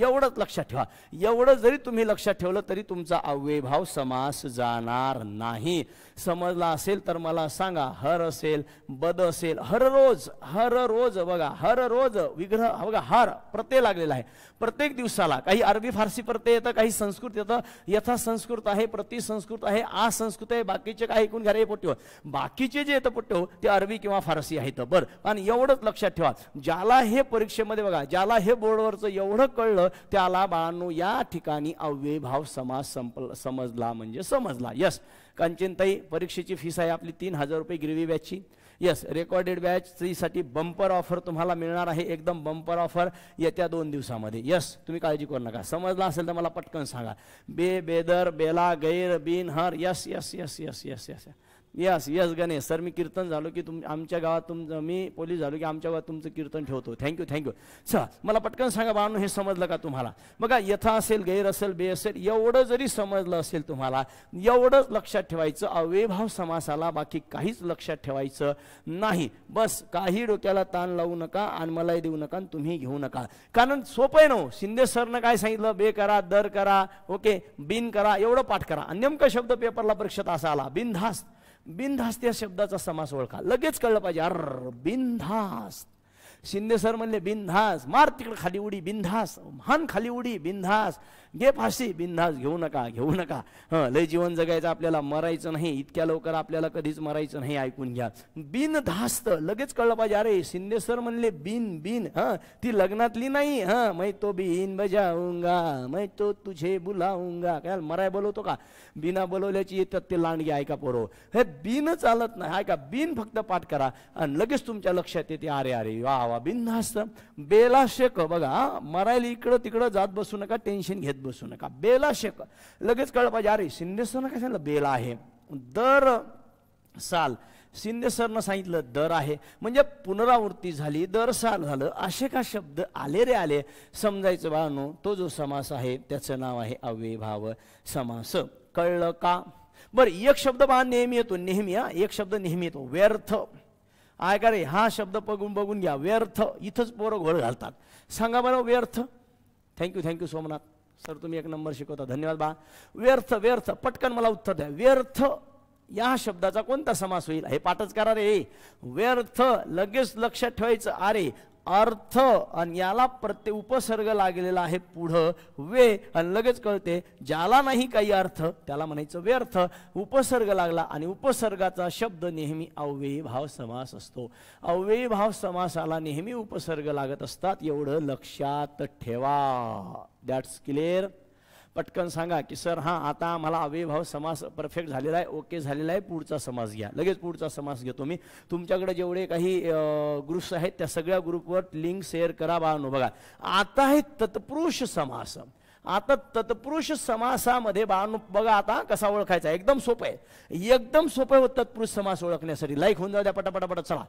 एवढंच लक्षात ठेवा एवढं जरी तुम्ही लक्षात ठेवलं तरी तुमचा अव्ययभाव समास जाणार नाही समजला असेल तर मला सांगा हर असेल बद असेल हर रोज हर रोज बघा हर रोज विग्रह बघा हर प्रत्यय लागलेला आहे प्रत्येक दिवसाला काही अरबी फारसी प्रत्यय येतं काही संस्कृत येतं यथा संस्कृत आहे प्रतिसंस्कृत आहे आ संस्कृत आहे बाकीचे काय ऐकून घ्या रे पोट्यो बाकीचे जे येतं पोट्यो ते अरबी किंवा फारसी आहेत बरं आणि एवढंच लक्षात ठेवा ज्याला हे परीक्षेमध्ये बघा ज्याला हे बोर्डवरचं एवढं कळलं त्याला बाळांनो या ठिकाणी अव्ययभाव समाज संपला समजला म्हणजे समजला यस कांचनताई परीक्षेची फीस आहे आपली तीन हजार रुपये गिरवी बॅचची यस रेकॉर्डेड बॅचसाठी बंपर ऑफर तुम्हाला मिळणार आहे एकदम बंपर ऑफर येत्या दोन दिवसामध्ये यस तुम्ही काळजी करू नका समजला असेल तर मला पटकन सांगा बे बेदर बेला गैर बिन हर yes yes yes yes yes yes yes yes Ganesh sir मी कीर्तन झालो की तुम आमच्या गावात तुमचं मी पोलीस झालो की आमच्या गावात तुमचं कीर्तन ठेवतो थँक्यू थँक्यू सर मला पटकन सांगा बाणू हे समजलं का तुम्हाला बघा यथा असेल गैर असेल बे असेल एवढं जरी समजलं असेल तुम्हाला एवढंच लक्षात ठेवायचं अवैभाव समासाला बाकी काहीच लक्षात ठेवायचं नाही बस काही डोक्याला ताण लावू नका आणि मलाही देऊ नका आणि तुम्ही घेऊ नका कारण सोपं आहे नो हो. शिंदे सरनं काय सांगितलं बे करा दर करा ओके बिन करा एवढं पाठ करा नेमका शब्द पेपरला परीक्षेत असा आला बिनधास्त बिनधास्त या शब्दाचा समास ओळखा लगेच कळलं पाहिजे अर बिनधास्त शिंदे सर म्हणले बिनधास मार तिकडे खाली उडी बिनधास महान खाली उडी बिनधास घे फाशी बिनधास घेऊ नका घेऊ नका हं लय जीवन जगायचं आपल्याला मरायचं नाही इतक्या लवकर आपल्याला कधीच मरायचं नाही ऐकून घ्या बिनधास्त लगेच कळलं पाहिजे अरे शिंदे सर म्हणले बिन बिन हं ती लग्नातली नाही हं मै तो बिन बजाऊंगा मै तो तुझे बुलाऊंगा काय मराय बोलवतो का बिना बोलवल्याची येतात ते लांडगे ऐका पोरो हे बिन चालत नाही ऐका बिन फक्त पाठ करा आणि लगेच तुमच्या लक्षात येते अरे अरे वा वा बिनधास्त बेला शेक बघा मरायला इकडं तिकडं जात बसू नका टेन्शन घेत बसू नका बेला शेक लगेच कळलं पाहिजे अरे शिंदे सरनं काय सांगितलं बेला आहे दर साल शिंदे सरनं सांगितलं दर आहे म्हणजे पुनरावृत्ती झाली दर साल झालं असे का शब्द आले रे आले समजायचं बाणू तो जो समास आहे त्याचं नाव आहे अव्यभाव समास कळलं का बरं एक शब्द बा नेहमी येतो नेहमी हा एक शब्द नेहमी येतो व्यर्थ आय का रे हा शब्द बघून बघून घ्या व्यर्थ इथंच पोरं घोळ घालतात सांगा बरं व्यर्थ थँक्यू थँक्यू सोमनाथ सर तुम्ही एक नंबर शिकवता धन्यवाद बा व्यर्थ व्यर्थ पटकन मला उत्तर द्या व्यर्थ या शब्दाचा कोणता समास होईल हे पाठच करा रे व्यर्थ लगेच लक्षात ठेवायचं अरे अर्थ आणि याला प्रत्येक उपसर्ग लागलेला आहे पुढं वे आणि लगेच कळते ज्याला नाही काही अर्थ त्याला म्हणायचं व्यर्थ उपसर्ग लागला आणि उपसर्गाचा शब्द नेहमी अव्ययी भाव समास असतो अव्ययी भाव समासाला नेहमी उपसर्ग लागत असतात एवढं लक्षात ठेवा दॅट्स क्लिअर पटकन सांगा की सर हां आता मला अवयभाव समास परफेक्ट झालेला आहे ओके झालेला आहे पुढचा समास घ्या लगेच पुढचा समास घेतो मी तुमच्याकडे जेवढे काही ग्रुप्स आहेत त्या सगळ्या ग्रुपवर लिंक शेअर करा बाळांनो बघा आता हे तत्पुरुष समास आता तत्पुरुष समासामध्ये बाळांनो बघा आता कसा ओळखायचा एकदम सोपं आहे एकदम सोपं होत तत्पुरुष समास ओळखण्यासाठी लाईक होऊन जाऊ द्या पटापटापट चला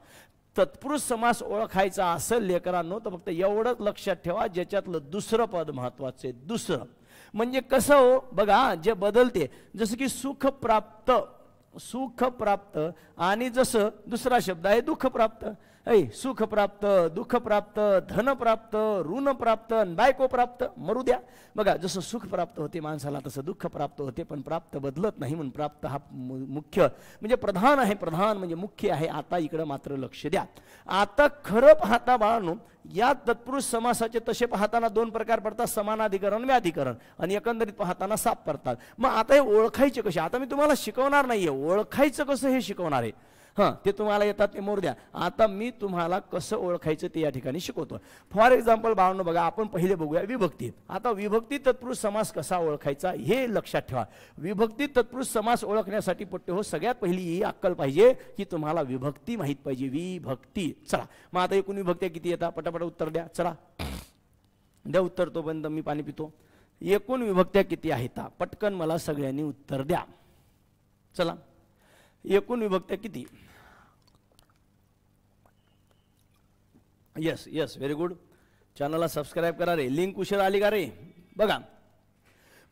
तत्पुरुष समास ओळखायचा असेल लेकरांनो तर फक्त एवढंच लक्षात ठेवा ज्याच्यातलं दुसरं पद महत्वाचं आहे दुसरं म्हणजे कसं हो बघा जे बदलते जसं की सुख प्राप्त सुख प्राप्त आणि जसं दुसरा शब्द आहे दुःख प्राप्त ऐ सुख प्राप्त दुःख प्राप्त धन प्राप्त ऋण प्राप्त बायको प्राप्त मरू द्या बघा जसं सुख प्राप्त होते माणसाला तसं दुःख प्राप्त होते पण प्राप्त बदलत नाही म्हणून प्राप्त हा मुख्य म्हणजे प्रधान आहे प्रधान म्हणजे मुख्य आहे आता इकडं मात्र लक्ष द्या आता खरं पाहता बाळांनो या तत्पुरुष समासाचे तसे पाहताना दोन प्रकार पडतात समानाधिकरण व्याधिकरण आणि एकंदरीत पाहताना साप पडतात मग आता हे ओळखायचे कसे आता मी तुम्हाला शिकवणार नाहीये ओळखायचं कसं हे शिकवणार आहे हां ते तुम्हाला येतात ते मोर द्या आता मी तुम्हाला कसं ओळखायचं ते या ठिकाणी शिकवतो फॉर एक्झाम्पल बाळांनो बघा आपण पहिले बघूया विभक्ती आता विभक्ती तत्पुरुष समास कसा ओळखायचा हे लक्षात ठेवा विभक्ती तत्पुरुष समास ओळखण्यासाठी पट्टे हो सगळ्यात पहिली ही अक्कल पाहिजे की तुम्हाला विभक्ती माहीत पाहिजे विभक्ती चला मग आता एकूण विभक्त्या किती येतात पटापट उत्तर द्या चला द्या उत्तर तोपर्यंत मी पाणी पितो एकूण विभक्त्या किती आहेत पटकन मला सगळ्यांनी उत्तर द्या चला एकूण विभक्त किती येस येस व्हेरी गुड चॅनलला सबस्क्राईब करा रे लिंक उशीर आली का रे बघा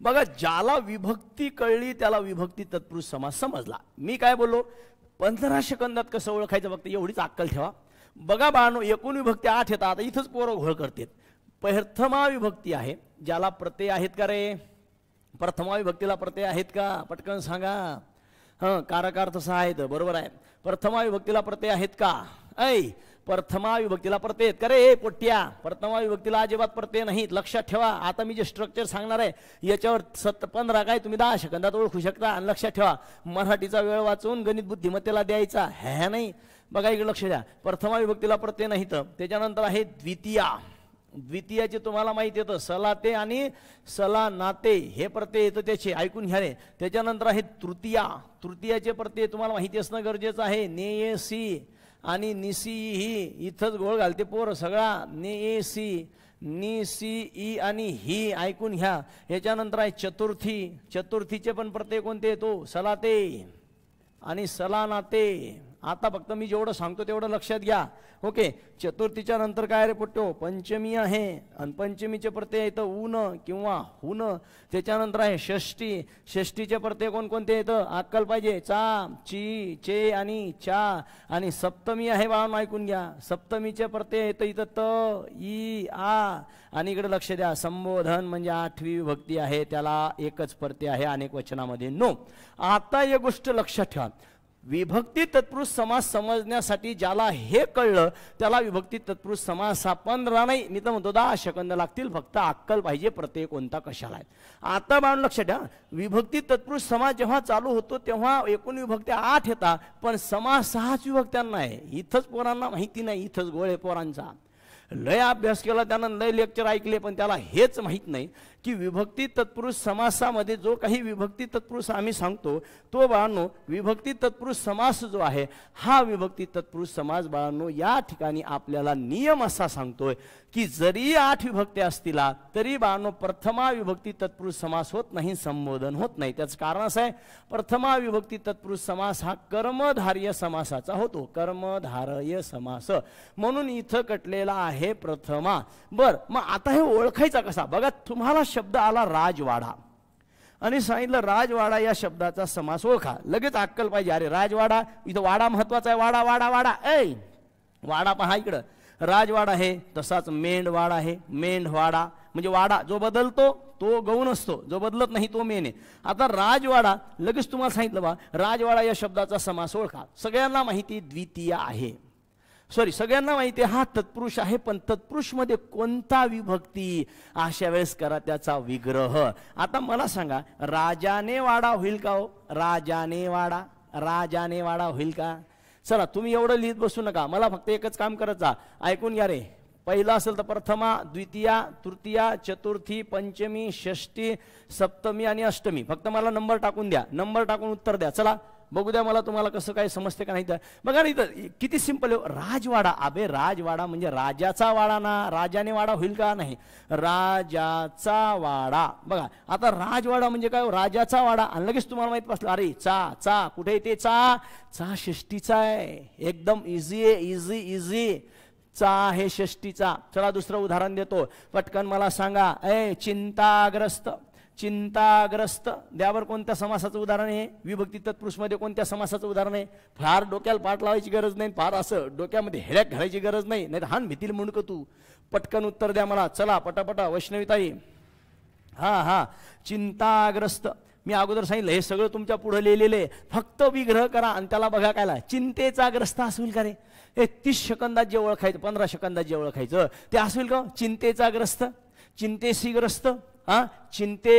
बघा ज्याला विभक्ती कळली त्याला विभक्ती तत्पुरुष समाज समजला मी काय बोललो पंधरा सेकंदात कसं ओळखायचं फक्त एवढीच अक्कल ठेवा बघा बाळू एकूण विभक्ती आठ येतात आता इथंच पोरं घोळ करतेत प्रथमा विभक्ती आहे ज्याला प्रत्यय आहेत का रे प्रथमा विभक्तीला प्रत्यय आहेत का पटकन सांगा हं कारकार्थ सहा आहेत बरोबर आहे प्रथमा विभक्तीला प्रत्यय आहेत का ऐ प्रथमा विभक्तीला प्रत्यय आहेत करे पोट्या प्रथमा विभक्तीला अजिबात प्रत्यय नाहीत लक्षात ठेवा आता मी जे स्ट्रक्चर सांगणार आहे याच्यावर सत पंधरा काय तुम्ही दहा सेकंदात ओळखू शकता आणि लक्षात ठेवा मराठीचा वेळ वाचून गणित बुद्धिमत्तेला द्यायचा ह्या नाही बघा इकडे लक्ष द्या प्रथमा विभक्तीला प्रत्यय नाहीत त्याच्यानंतर आहे द्वितीया द्वितीयाचे तुम्हाला माहिती येतं सलाते आणि सला नाते हे प्रत्यय येतं त्याचे ऐकून घ्या रे त्याच्यानंतर आहे तृतीया तृतीयाचे प्रत्यय तुम्हाला माहिती असणं गरजेचं आहे ने सी आणि निसी ही इथंच गोळ घालते पोर सगळा ने सी सी ई आणि ही ऐकून घ्या याच्यानंतर आहे चतुर्थी चतुर्थीचे पण प्रत्यय कोणते येतो सलाते आणि सला नाते आता फक्त मी जेवढं सांगतो तेवढं लक्षात घ्या ओके चतुर्थीच्या नंतर काय रे पोट्यो पंचमी आहे आणि पंचमीचे प्रत्यय येतं ऊन किंवा हुन त्याच्यानंतर आहे षष्टी षष्टीचे प्रत्यय कोणकोणते येतं अक्कल पाहिजे चा ची चे आणि चा आणि सप्तमी आहे बाळून ऐकून घ्या सप्तमीचे प्रत्यय येतं इथं त ई आ आणि इकडे लक्ष द्या संबोधन म्हणजे आठवी विभक्ती आहे त्याला एकच प्रत्यय आहे अनेक वचनामध्ये नो आता एक गोष्ट लक्षात ठेवा विभक्ती तत्पुरुष समास समजण्यासाठी ज्याला हे कळलं त्याला विभक्ती तत्पुरुष समास रा नाही मी तर म्हणतो दहा शकंद लागतील फक्त अक्कल पाहिजे प्रत्येक कोणता कशाला आहे आता म्हणून लक्षात ठेवा विभक्ती तत्पुरुष समास जेव्हा चालू होतो तेव्हा एकूण विभक्त्या आठ येतात पण समास सहाच विभक्त्यांना आहे इथंच पोरांना माहिती नाही इथंच गोळे पोरांचा लय अभ्यास केला त्यानं लय लेक्चर ऐकले पण त्याला हेच माहीत नाही की विभक्ती तत्पुरुष समासामध्ये जो काही विभक्ती तत्पुरुष आम्ही सांगतो तो बाळांनो विभक्ती तत्पुरुष समास जो आहे हा विभक्ती तत्पुरुष समास बाळांनो या ठिकाणी आपल्याला नियम असा सांगतोय की जरी आठ विभक्ती असतील तरी बाळांनो प्रथमा विभक्ती तत्पुरुष समास होत नाही संबोधन होत नाही त्याचं कारण असं आहे प्रथमा विभक्ती तत्पुरुष समास हा कर्मधार्य समासाचा होतो कर्मधारय समास म्हणून इथं कटलेला आहे प्रथमा बर मग आता हे ओळखायचा कसा बघा तुम्हाला शब्द आला राजवाडा आणि सांगितलं राजवाडा या शब्दाचा समास ओळखा लगेच अक्कल पाहिजे अरे राजवाडा इथं वाडा महत्वाचा आहे वाडा वाडा वाडा ऐ वाडा पहा इकडं राजवाडा आहे तसाच मेंढवाडा आहे मेंढवाडा म्हणजे वाडा जो बदलतो तो गौण असतो जो बदलत नाही तो मेन आहे आता राजवाडा लगेच तुम्हाला सांगितलं बा राजवाडा या शब्दाचा समास ओळखा सगळ्यांना माहिती द्वितीय आहे सॉरी सगळ्यांना माहिती हा तत्पुरुष आहे पण तत्पुरुषमध्ये कोणता विभक्ती अशा वेळेस करा त्याचा विग्रह आता मला सांगा राजाने वाडा होईल का हो राजाने वाडा राजाने वाडा होईल का चला तुम्ही एवढं लिहित बसू नका मला फक्त एकच काम करायचा ऐकून घ्या रे पहिला असेल तर प्रथमा द्वितीया तृतीया चतुर्थी पंचमी षष्टी सप्तमी आणि अष्टमी फक्त मला नंबर टाकून द्या नंबर टाकून उत्तर द्या चला बघू द्या मला तुम्हाला कसं काय समजते का नाही तर बघा नाही तर किती सिंपल राजवाडा अबे राजवाडा म्हणजे राजाचा वाडा ना राजाने वाडा होईल का नाही राजाचा वाडा बघा आता राजवाडा म्हणजे काय हो? राजाचा वाडा आणि लगेच तुम्हाला माहित बसलं अरे चा चा कुठे येते चा चा षष्टीचा आहे एकदम इझी आहे इझी इझी चा हे षष्टीचा चला दुसरं उदाहरण देतो पटकन मला सांगा ए चिंताग्रस्त चिंताग्रस्त द्यावर कोणत्या समासाचं उदाहरण आहे विभक्ती तत्पुरुषमध्ये कोणत्या समासाचं उदाहरण आहे फार डोक्याला पाठ लावायची गरज नाही फार असं डोक्यामध्ये हेड्याक घालायची गरज नाही नाही हान भीतील का तू पटकन उत्तर द्या मला चला पटापटा वैष्णवीताई हा हा चिंताग्रस्त मी अगोदर सांगितलं हे सगळं तुमच्या पुढे लिहिलेलं आहे फक्त विग्रह करा आणि त्याला बघा कायला चिंतेचा ग्रस्त असेल का रे हे तीस सेकंदात जे ओळखायचं पंधरा सेकंदात जे ओळखायचं ते असेल का हो? चिंतेचा ग्रस्त चिंतेशी ग्रस्त हां चिंते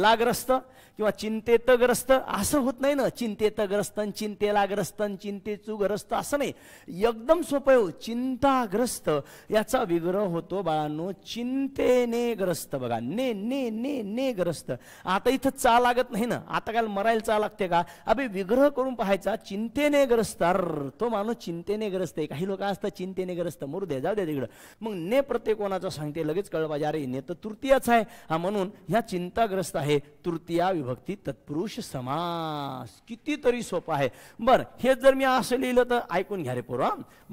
लाग्रस्त किंवा चिंतेत ग्रस्त असं होत नाही ना चिंतेत ग्रस्त चिंतेला ग्रस्त चिंतेचू ग्रस्त असं नाही एकदम सोपं हो चिंताग्रस्त याचा विग्रह होतो बाळांनो चिंतेने ग्रस्त बघा ने ने ने ने ग्रस्त आता इथं चा लागत नाही ना आता काय मरायला चा लागते का अभि विग्रह करून पाहायचा चिंतेने ग्रस्त अर तो माणूस चिंतेने ग्रस्त आहे काही लोक असतात चिंतेने ग्रस्त मरू दे जाऊ दे तिकडं मग ने प्रत्येक कोणाचा सांगते लगेच कळवा अरे ने तर तृतीयाच आहे हा म्हणून ह्या चिंताग्रस्त आहे तृतीया भक्ती तत्पुरुष समास कितीतरी सोपं आहे बर हे जर मी असं लिहिलं तर ऐकून घ्या रे बर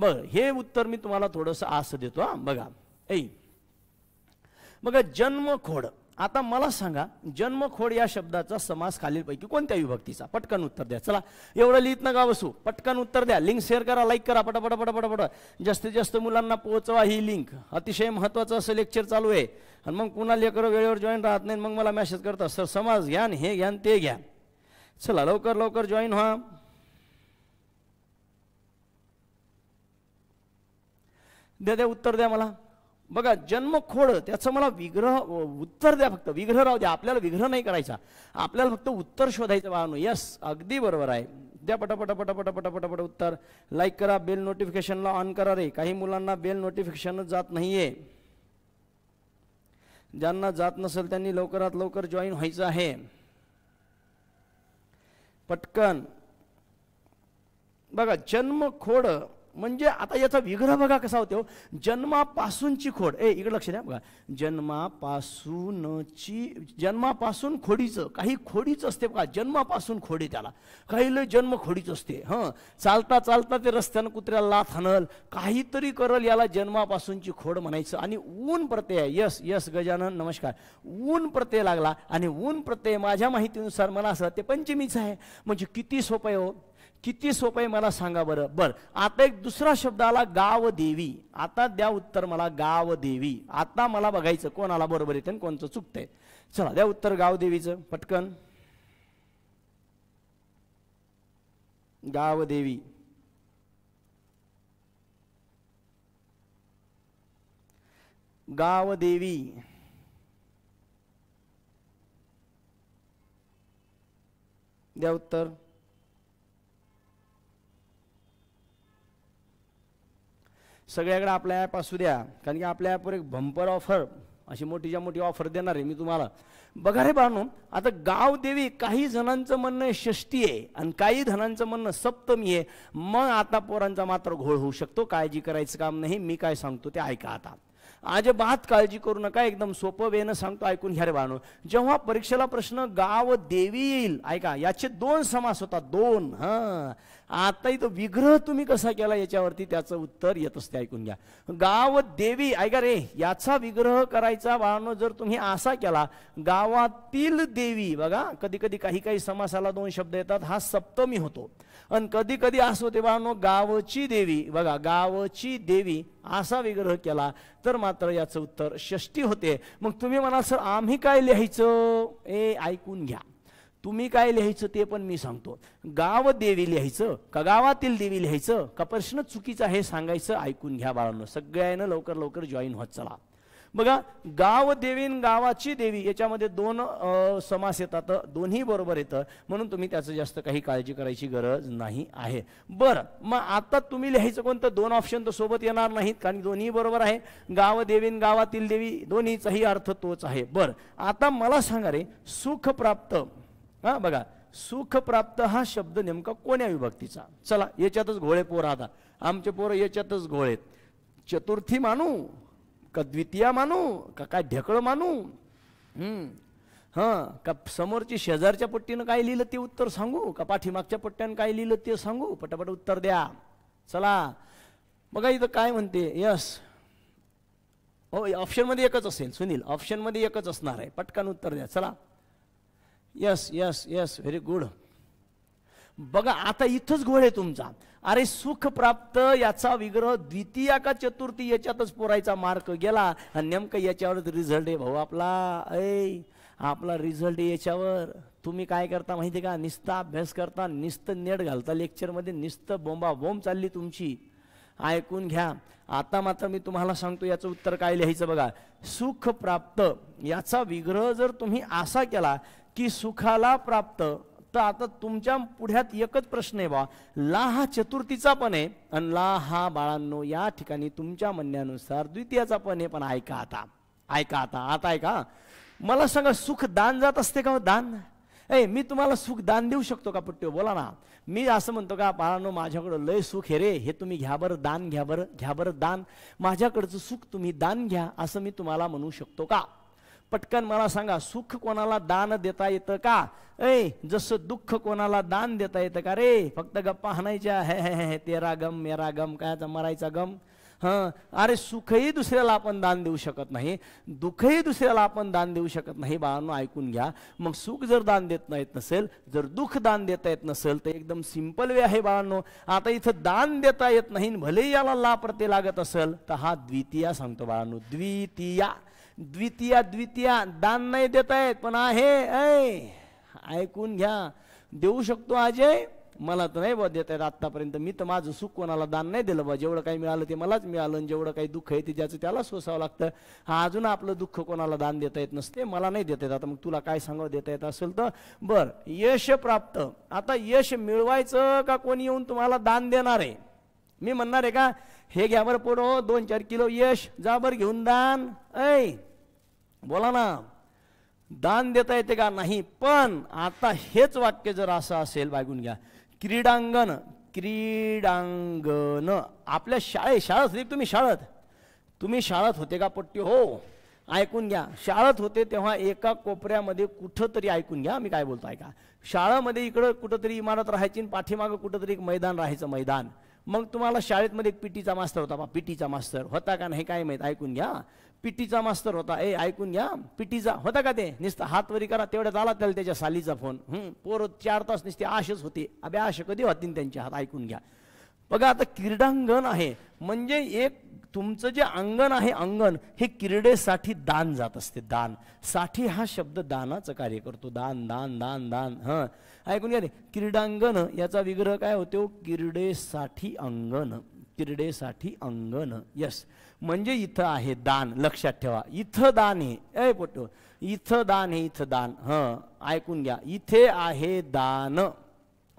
बर हे उत्तर मी तुम्हाला थोडंसं असं देतो बघा ऐ बघा जन्म खोड आता मला सांगा जन्मखोड या शब्दाचा समास खालीलपैकी कोणत्या विभक्तीचा पटकन उत्तर द्या चला एवढं लिहित ना बसू पटकन उत्तर द्या लिंक शेअर करा लाईक करा पटापट पटापट पट जास्तीत जास्त मुलांना पोहोचवा ही लिंक अतिशय महत्वाचं असं लेक्चर चालू आहे आणि मग पुन्हा लेकर वेळेवर जॉईन राहत नाही मग मला मेसेज करतात सर समाज घ्यान हे घ्यान ते घ्या चला लवकर लवकर जॉईन व्हा द्या द्या उत्तर द्या मला बघा जन्म खोड त्याचं मला विग्रह उत्तर द्या फक्त विग्रह राहू द्या आपल्याला विग्रह नाही करायचा आपल्याला फक्त उत्तर शोधायचं वाहन यस अगदी बरोबर आहे द्या पटापट पटापट पटापट उत्तर लाईक करा बेल नोटिफिकेशनला ऑन करा रे काही मुलांना बेल नोटिफिकेशन जात नाहीये ज्यांना जात नसेल त्यांनी लवकरात लवकर जॉईन व्हायचं आहे पटकन बघा जन्म खोड म्हणजे आता याचा विग्रह बघा कसा होतो जन्मापासूनची खोड ए इकडे लक्ष द्या बघा जन्मापासूनची जन्मापासून खोडीचं काही खोडीच असते बघा जन्मापासून खोडी त्याला काही लय जन्म खोडीच असते हं चालता चालता ते रस्त्यानं कुत्र्याला लाथ आणल काहीतरी करल याला जन्मापासूनची खोड म्हणायचं आणि ऊन प्रत्यय यस यस गजानन नमस्कार ऊन प्रत्यय लागला आणि ऊन प्रत्यय माझ्या माहितीनुसार मला असं ते पंचमीचं आहे म्हणजे किती सोपं हो किती सोपं आहे मला सांगा बरं बरं आता एक दुसरा शब्द आला गाव देवी आता द्या उत्तर मला गाव देवी आता मला बघायचं कोणाला बरोबर येते आणि कोणतं चुकतंय चला द्या उत्तर गाव देवीचं पटकन गाव देवी गाव देवी द्या उत्तर सगळ्याकडे आपल्या ॲप असू द्या कारण की आपल्या ॲपवर एक भंपर ऑफर अशी मोठीच्या मोठी ऑफर देणार आहे मी तुम्हाला बघा रे बाणू आता गावदेवी काही जणांचं म्हणणं षष्टी आहे आणि काही जणांचं म्हणणं सप्तमी आहे मग आता पोरांचा मात्र घोळ होऊ शकतो काळजी करायचं काम नाही मी काय सांगतो ते ऐका आता अजिबात काळजी करू नका एकदम सोपं वेन सांगतो ऐकून घ्या रे बाणू जेव्हा परीक्षेला प्रश्न गाव देवी येईल ऐका याचे दोन समास होता दोन ह आता तो विग्रह तुम्ही कसा केला याच्यावरती त्याचं उत्तर येत असते ऐकून घ्या गाव देवी ऐका रे याचा विग्रह करायचा बाळानो जर तुम्ही असा केला गावातील देवी बघा कधी कधी काही काही समासाला दोन शब्द येतात हा सप्तमी होतो आणि कधी कधी असो बाळांनो गावची देवी बघा गावची देवी असा विग्रह केला तर मात्र याचं उत्तर षष्टी होते मग तुम्ही म्हणाल सर आम्ही काय लिहायचं ए ऐकून घ्या तुम्ही काय लिहायचं ते पण मी सांगतो गाव देवी लिहायचं का गावातील देवी लिहायचं का प्रश्न चुकीचा हे सांगायचं ऐकून घ्या बाळांनो सगळ्यांना लवकर लवकर जॉईन होत चला बघा गाव देवीन गावाची देवी याच्यामध्ये दोन समास येतात दोन्ही बरोबर येतं म्हणून तुम्ही त्याचं जास्त काही काळजी करायची गरज नाही आहे बरं मग आता तुम्ही लिहायचं कोणतं दोन ऑप्शन तर सोबत येणार नाहीत कारण दोन्ही बरोबर आहे गाव देवीन गावातील देवी दोन्हीचाही अर्थ तोच आहे बरं आता मला सांगा रे सुख प्राप्त हां बघा सुख प्राप्त हा शब्द नेमका कोण्या विभक्तीचा चला याच्यातच घोळे पोर आता आमचे पोरं याच्यातच घोळेत चतुर्थी मानू का द्वितीया मानू का काय ढेकळं मानू हां का समोरची शेजारच्या पट्टीनं काय लिहिलं ते उत्तर सांगू का पाठीमागच्या पट्ट्यानं काय लिहिलं ते सांगू पटापट उत्तर द्या चला बघा इथं काय म्हणते यस हो ऑप्शनमध्ये एकच असेल सुनील ऑप्शनमध्ये एकच असणार आहे पटकन उत्तर द्या चला yes yes yes very good बघा आता इथंच घोळ आहे तुमचा अरे सुख प्राप्त याचा विग्रह द्वितीया का चतुर्थी याच्यातच पुरायचा मार्क गेला आणि नेमकं याच्यावर रिझल्ट आहे भाऊ आपला ऐ आपला रिझल्ट याच्यावर तुम्ही काय करता माहिती का निस्ता अभ्यास करता निस्त नेट घालता लेक्चरमध्ये निस्त बोंबा बोंब चालली तुमची ऐकून घ्या आता मात्र मी तुम्हाला सांगतो याचं उत्तर काय लिहायचं बघा सुख प्राप्त याचा विग्रह जर तुम्ही असा केला की सुखाला प्राप्त तर आता तुमच्या पुढ्यात एकच प्रश्न आहे बा ला हा चतुर्थीचा पण आहे आणि ला हा बाळांनो या ठिकाणी तुमच्या म्हणण्यानुसार द्वितीयाचा पण आहे पण ऐका आता ऐका आता आता ऐका मला सांगा सुख दान जात असते का हो? दान ए मी तुम्हाला सुख दान देऊ शकतो का पट्टे बोला ना मी असं म्हणतो का बाळांनो माझ्याकडं लय सुख हे रे हे तुम्ही घ्या बरं दान घ्या बरं घ्या बरं दान माझ्याकडचं सुख तुम्ही दान घ्या असं मी तुम्हाला म्हणू शकतो का पटकन मला सांगा सुख कोणाला दान देता येतं का ऐ जसं दुःख कोणाला दान देता येतं का रे फक्त गप्पा हाणायच्या हे हे हे तेरा गम मेरा गम कायचा मरायचा गम हा अरे सुखही दुसऱ्याला आपण दान देऊ शकत नाही दुःखही दुसऱ्याला आपण दान देऊ शकत नाही बाळांनो ऐकून घ्या मग सुख जर दान देत येत नसेल जर दुःख दान देता येत नसेल तर एकदम सिंपल वे आहे बाळांनो आता इथं दान देता येत नाही भले याला ला लागत असेल तर हा द्वितीया सांगतो बाळांनो द्वितीया द्वितीया द्वितीया दान नाही देत आहेत पण आहे ऐकून घ्या देऊ शकतो अजय मला तर नाही बा देत आहेत आतापर्यंत मी तर माझं सुख कोणाला दान नाही दिलं बा जेवढं काही मिळालं ते मलाच मिळालं आणि जेवढं काही दुःख आहे ते ज्याचं त्याला सोसावं लागतं हा अजून आपलं दुःख कोणाला दान देता येत नसते मला नाही देता येत आता मग तुला काय सांगावं देता येत असेल तर बरं यश प्राप्त आता यश मिळवायचं का कोणी येऊन तुम्हाला दान देणार आहे मी म्हणणार आहे का हे घ्या बरं पोरो दोन चार किलो यश जा बरं घेऊन दान ऐ बोला ना दान देता येते का नाही पण आता हेच वाक्य जर असं असेल बागून घ्या क्रीडांगण क्रीडांगण आपल्या शाळे शाळेत तुम्ही शाळेत तुम्ही शाळेत होते का पट्टी हो ऐकून घ्या शाळेत होते तेव्हा एका कोपऱ्यामध्ये कुठं तरी ऐकून घ्या मी काय बोलतो ऐका शाळेमध्ये इकडं कुठंतरी इमारत राहायची आणि पाठीमागं कुठंतरी एक मैदान राहायचं मैदान मग तुम्हाला शाळेतमध्ये एक पीटीचा मास्तर होता बा पीटीचा मास्तर होता का नाही काय माहीत ऐकून घ्या पीटीचा मास्तर होता ए ऐकून घ्या पीटीचा होता का ते नुसतं हातवरी करा तेवढ्यात आला त्याला त्याच्या सालीचा फोन हम्म पोर चार तास नुसते आशच होते अभ्या आश कधी होतीन त्यांच्या हात ऐकून घ्या बघा आता क्रीडांगण आहे म्हणजे एक तुमचं जे अंगण आहे अंगण हे किरडेसाठी दान जात असते दान साठी हा शब्द दानाचं कार्य करतो दान दान दान दान हं ऐकून घ्या किरडांगण याचा विग्रह काय होतो किरडेसाठी अंगण किरडेसाठी अंगण यस म्हणजे इथं आहे दान लक्षात ठेवा इथं दान हे ऐ पोट इथं दान हे इथं दान हं ऐकून घ्या इथे आहे दान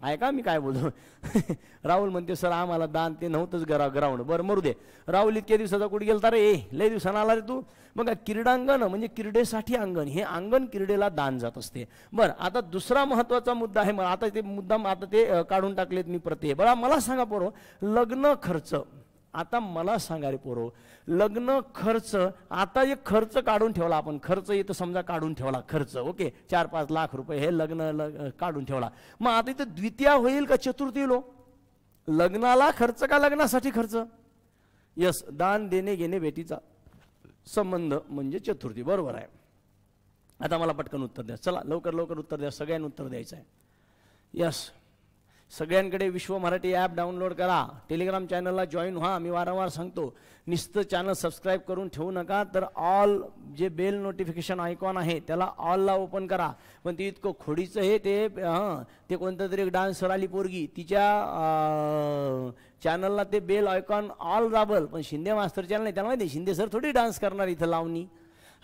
आहे का मी काय बोलतो राहुल म्हणते सर आम्हाला दान ते नव्हतंच गरा ग्राउंड बरं मरू दे राहुल इतक्या दिवसाचा कुठे गेलता रे ए लय दिवसानं आला रे तू मग क्रीडांगण म्हणजे क्रीडेसाठी अंगण हे अंगण क्रीडेला दान जात असते बरं आता दुसरा महत्त्वाचा मुद्दा आहे मग आता ते मुद्दा आता ते काढून टाकलेत मी प्रत्येक बरं मला सांगा पोरो लग्न खर्च आता मला सांगा रे पोरो लग्न खर्च आता एक खर्च काढून ठेवला आपण खर्च येतो समजा काढून ठेवला खर्च ओके चार पाच लाख रुपये हे लग्न काढून ठेवला मग आता इथं द्वितीया होईल का चतुर्थी लो लग्नाला खर्च का लग्नासाठी खर्च यस दान देणे घेणे भेटीचा संबंध म्हणजे चतुर्थी बरोबर आहे आता मला पटकन उत्तर द्या चला लवकर लवकर उत्तर द्या सगळ्यांना उत्तर द्यायचं आहे यस सगळ्यांकडे विश्व मराठी ॲप डाउनलोड करा टेलिग्राम चॅनलला जॉईन व्हा मी वारंवार सांगतो निस्त चॅनल सबस्क्राईब करून ठेवू नका तर ऑल जे बेल नोटिफिकेशन आयकॉन आहे त्याला ऑलला ओपन करा पण ती इतकं खोडीचं हे ते हां ते कोणतं तरी डान्सर आली पोरगी तिच्या चॅनलला ते बेल आयकॉन ऑल दाबल पण शिंदे मास्तर चॅनल आहे त्याला माहिती शिंदे सर थोडी डान्स करणार इथं लावणी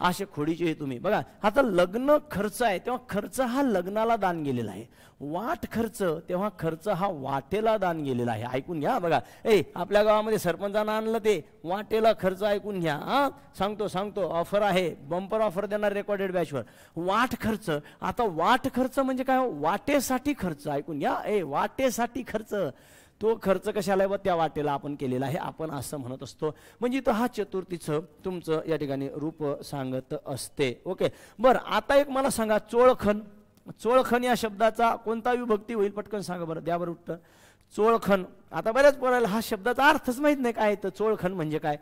असे खोडीचे हे तुम्ही बघा आता लग्न खर्च आहे तेव्हा खर्च हा लग्नाला दान गेलेला आहे वाट खर्च तेव्हा खर्च हा वाटेला दान गेलेला आहे ऐकून घ्या बघा ए आपल्या गावामध्ये सरपंचानं आणलं ते वाटेला खर्च ऐकून घ्या हा सांगतो सांगतो ऑफर आहे बंपर ऑफर देणार रेकॉर्डेड बॅचवर वाट खर्च आता वाट खर्च म्हणजे काय वाटेसाठी खर्च ऐकून घ्या ए वाटेसाठी खर्च तो खर्च कशाला व त्या वाटेला आपण केलेला आहे आपण असं म्हणत असतो म्हणजे इथं हा चतुर्थीचं तुमचं या ठिकाणी रूप सांगत असते ओके बरं आता एक मला सांगा चोळखण चोळखण या शब्दाचा कोणता विभक्ती होईल पटकन सांगा बरं द्या बरं उत्तर चोळखण आता बऱ्याच पोरायला हा शब्दाचा अर्थच माहीत नाही काय तर चोळखण म्हणजे काय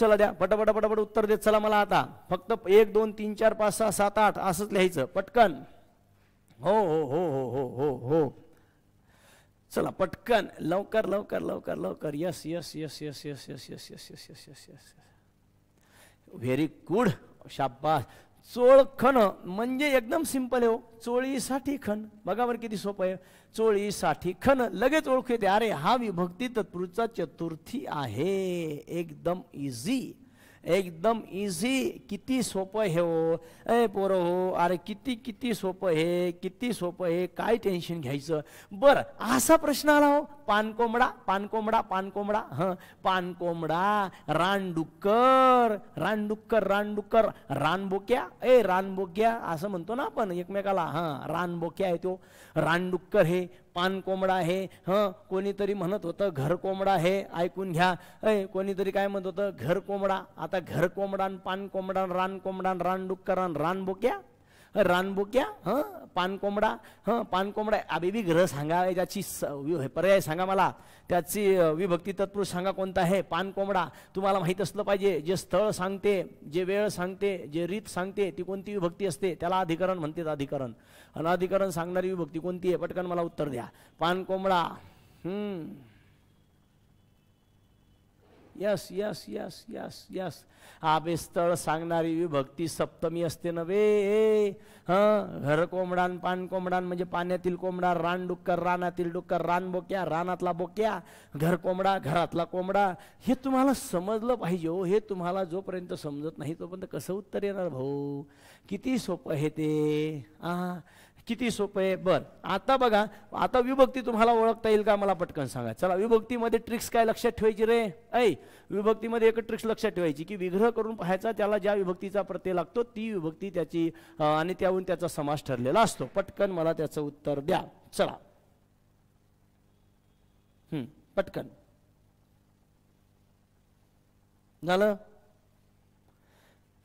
चला द्या पटापट पटापट उत्तर देत चला मला आता फक्त एक दोन तीन चार पाच सहा सात आठ असंच लिहायचं पटकन हो हो हो हो हो हो हो चला पटकन लवकर लवकर लवकर लवकर yes yes yes yes yes yes yes yes yes yes yes yes very good शाब्बास चोळ खण म्हणजे एकदम सिंपल आहे हो चोळीसाठी खण बघा बरं किती सोपं आहे चोळीसाठी खण लगेच ओळखू येते अरे हा विभक्ती तत्पुरुषा चतुर्थी आहे एकदम इझी एकदम इझी किती सोपं हे हो ए पोरं हो अरे किती किती सोपं हे किती सोपं हे काय टेन्शन घ्यायचं बरं असा प्रश्न आला हो पानकोंबडा पानकोंबडा पानकोंबडा हं पानकोंबडा रानडुक्कर रानडुक्कर रानडुक्कर रानबोक्या ए रानबोक्या असं म्हणतो ना आपण एकमेकाला हां रानबोक्या आहे तो रानडुक्कर हे पान कोंबडा आहे हं कोणीतरी म्हणत होतं घर कोंबडा आहे ऐकून घ्या अय कोणीतरी काय म्हणत होतं घर कोंबडा आता घर कोंबडान पान कोंबडान रान कोंबडान रान डुक्करान रान बोक्या रानबोक्या हं पानकोंबडा हं पानकोंबडा अबेबी ग्रह सांगा ज्याची पर्याय सांगा मला त्याची विभक्ती तत्पुरुष सांगा कोणता आहे पानकोंबडा तुम्हाला माहीत असलं पाहिजे जे स्थळ सांगते जे वेळ सांगते जे रीत सांगते ती कोणती विभक्ती असते त्याला अधिकरण म्हणतेत अधिकरण अनाधिकरण सांगणारी विभक्ती कोणती आहे पटकन मला उत्तर द्या पानकोंबडा hmm yes yes yes yes yes आपेस्थळ सांगणारी विभक्ती सप्तमी असते नव्हे हं घर कोंबडान पान कोंबडान म्हणजे पाण्यातील कोंबडा रान डुक्कर रानातील डुक्कर रान बोक्या रानातला बोक्या घर कोंबडा घरातला कोंबडा हे तुम्हाला समजलं पाहिजे हो हे तुम्हाला जोपर्यंत समजत नाही तोपर्यंत कसं उत्तर येणार भाऊ किती सोपं हे ते आ किती सोपं आहे बर आता बघा आता विभक्ती तुम्हाला ओळखता येईल का मला पटकन सांगा चला विभक्तीमध्ये ट्रिक्स काय लक्षात ठेवायची रे ऐ विभक्तीमध्ये एक ट्रिक्स लक्षात ठेवायची की विग्रह करून पाहायचा त्याला ज्या विभक्तीचा प्रत्यय लागतो ती विभक्ती त्याची आणि त्याहून त्याचा समाज ठरलेला असतो पटकन मला त्याचं उत्तर द्या चला हम्म पटकन झालं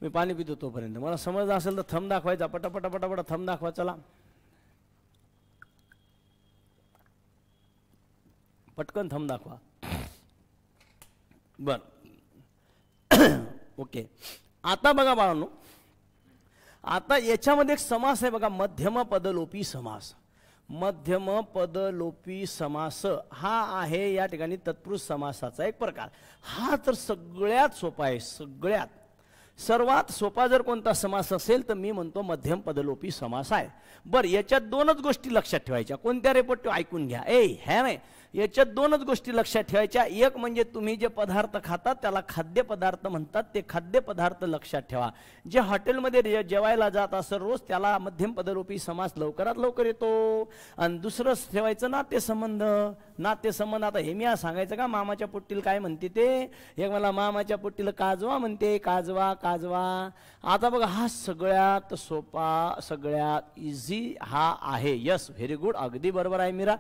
मी पाणी पितो तोपर्यंत मला समजलं असेल तर थंब दाखवायचा पटापटा पटापटा थंब दाखवा चला पटकन थम दाखवा बर ओके आता बघा बाळांनो आता याच्यामध्ये एक समास आहे बघा मध्यम पदलोपी समास मध्यम पदलोपी समास हा आहे या ठिकाणी तत्पुरुष समासाचा एक प्रकार हा तर सगळ्यात सोपा आहे सगळ्यात सर्वात सोपा जर कोणता समास असेल तर मी म्हणतो मध्यम पदलोपी समास आहे बरं याच्यात दोनच गोष्टी लक्षात ठेवायच्या कोणत्या रेपोट ऐकून घ्या ए ह्या नाही याच्यात दोनच गोष्टी लक्षात ठेवायच्या एक म्हणजे तुम्ही जे पदार्थ खाता त्याला खाद्यपदार्थ म्हणतात ते खाद्यपदार्थ लक्षात ठेवा जे हॉटेलमध्ये जेवायला जात असं रोज त्याला मध्यम पदरूपी समाज लवकरात लवकर येतो आणि दुसरं ठेवायचं ना ते संबंध नाते संबंध आता हे मी सांगायचं का मामाच्या पोट्टीला काय म्हणते ते हे मला मामाच्या पोट्टीला काजवा म्हणते काजवा काजवा आता बघा हा सगळ्यात सोपा सगळ्यात इझी हा आहे यस व्हेरी गुड अगदी बरोबर आहे मीरा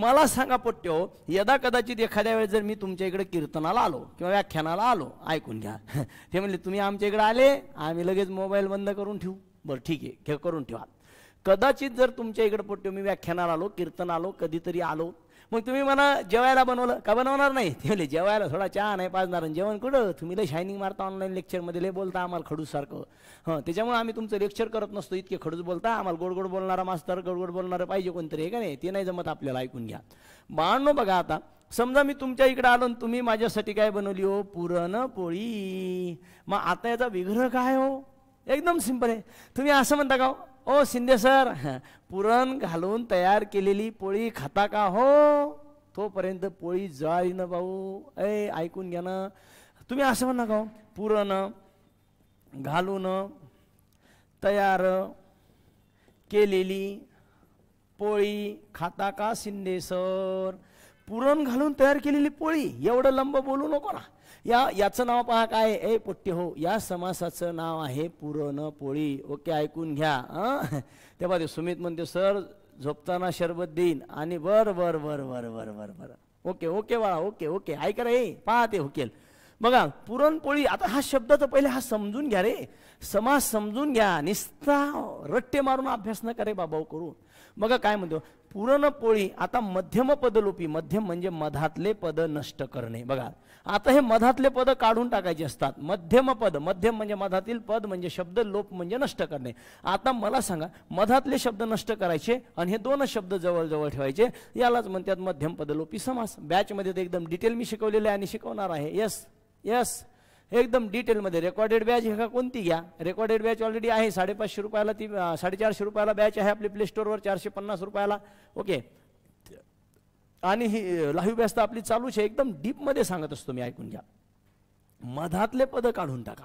मला सांगा पोट्ट्यो यदा कदाचित एखाद्या वेळेस जर मी तुमच्या इकडे कीर्तनाला आलो किंवा व्याख्यानाला आलो ऐकून घ्या ते म्हणले तुम्ही आमच्या इकडे आले आम्ही लगेच मोबाईल बंद करून ठेवू बरं ठीक आहे करून ठेवा कदाचित जर तुमच्या इकडे पोट्यो मी व्याख्यानाला आलो कीर्तन आलो कधीतरी आलो मग तुम्ही मला जेवायला बनवलं का बनवणार नाही ते जेवायला थोडा चहा नाही पाजणार आणि जेवण कुठं तुम्ही लय शायनिंग मारता ऑनलाईन लेक्चरमध्ये लय बोलता आम्हाला सारखं हं त्याच्यामुळे आम्ही तुमचं लेक्चर करत नसतो इतके खडूस बोलता आम्हाला गोडगोड बोलणारा मास्तर गोडगोड गोड बोलणारं पाहिजे कोणतरी हे का नाही ते नाही जमत आपल्याला ऐकून घ्या बाळणो बघा आता समजा मी तुमच्या इकडे आलो तुम्ही माझ्यासाठी काय बनवली हो पुरणपोळी मग आता याचा विग्रह काय हो एकदम सिंपल आहे तुम्ही असं म्हणता का हो? ओ शिंदे सर पुरण घालून तयार केलेली पोळी खाता का हो तोपर्यंत पोळी जळाली ना भाऊ ऐ ऐकून घ्या ना तुम्ही असं म्हणा का हो? पुरण घालून तयार केलेली पोळी खाता का शिंदे सर पुरण घालून तयार केलेली पोळी एवढं लंब बोलू नको ना या याचं नाव पहा काय ए पोट्टे हो या समासाचं नाव आहे पुरण पोळी ओके ऐकून घ्या तेव्हा ते सुमित म्हणते सर झोपताना शरबत देईन आणि वर वर वर वर वर बर बर ओके ओके वा ओके ओके ऐक रे पहा ते हुकेल बघा पुरणपोळी आता हा शब्द तर पहिले हा समजून घ्या रे समास समजून घ्या निस्ता रट्टे मारून अभ्यास न करे बाबा करू बघा काय म्हणतो पुरणपोळी आता मध्यम पदलोपी मध्यम म्हणजे मधातले पद नष्ट करणे बघा आता हे मधातले पद काढून टाकायचे असतात मध्यम पद मध्यम म्हणजे मधातील पद म्हणजे शब्द लोप म्हणजे नष्ट करणे आता मला सांगा मधातले शब्द नष्ट करायचे आणि हे दोनच शब्द जवळजवळ ठेवायचे यालाच म्हणतात मध्यम पद लोपी समास बॅचमध्ये तर एकदम डिटेल मी शिकवलेले आहे आणि शिकवणार आहे यस यस एकदम डिटेलमध्ये रेकॉर्डेड बॅच हे का कोणती घ्या रेकॉर्डेड बॅच ऑलरेडी आहे साडेपाचशे रुपयाला ती साडेचारशे रुपयाला बॅच आहे आपली प्ले स्टोरवर चारशे पन्नास रुपयाला ओके आणि ही लाईव्ह व्यस्त आपली चालूच आहे एकदम डीपमध्ये सांगत असतो मी ऐकून घ्या मधातले पद काढून टाका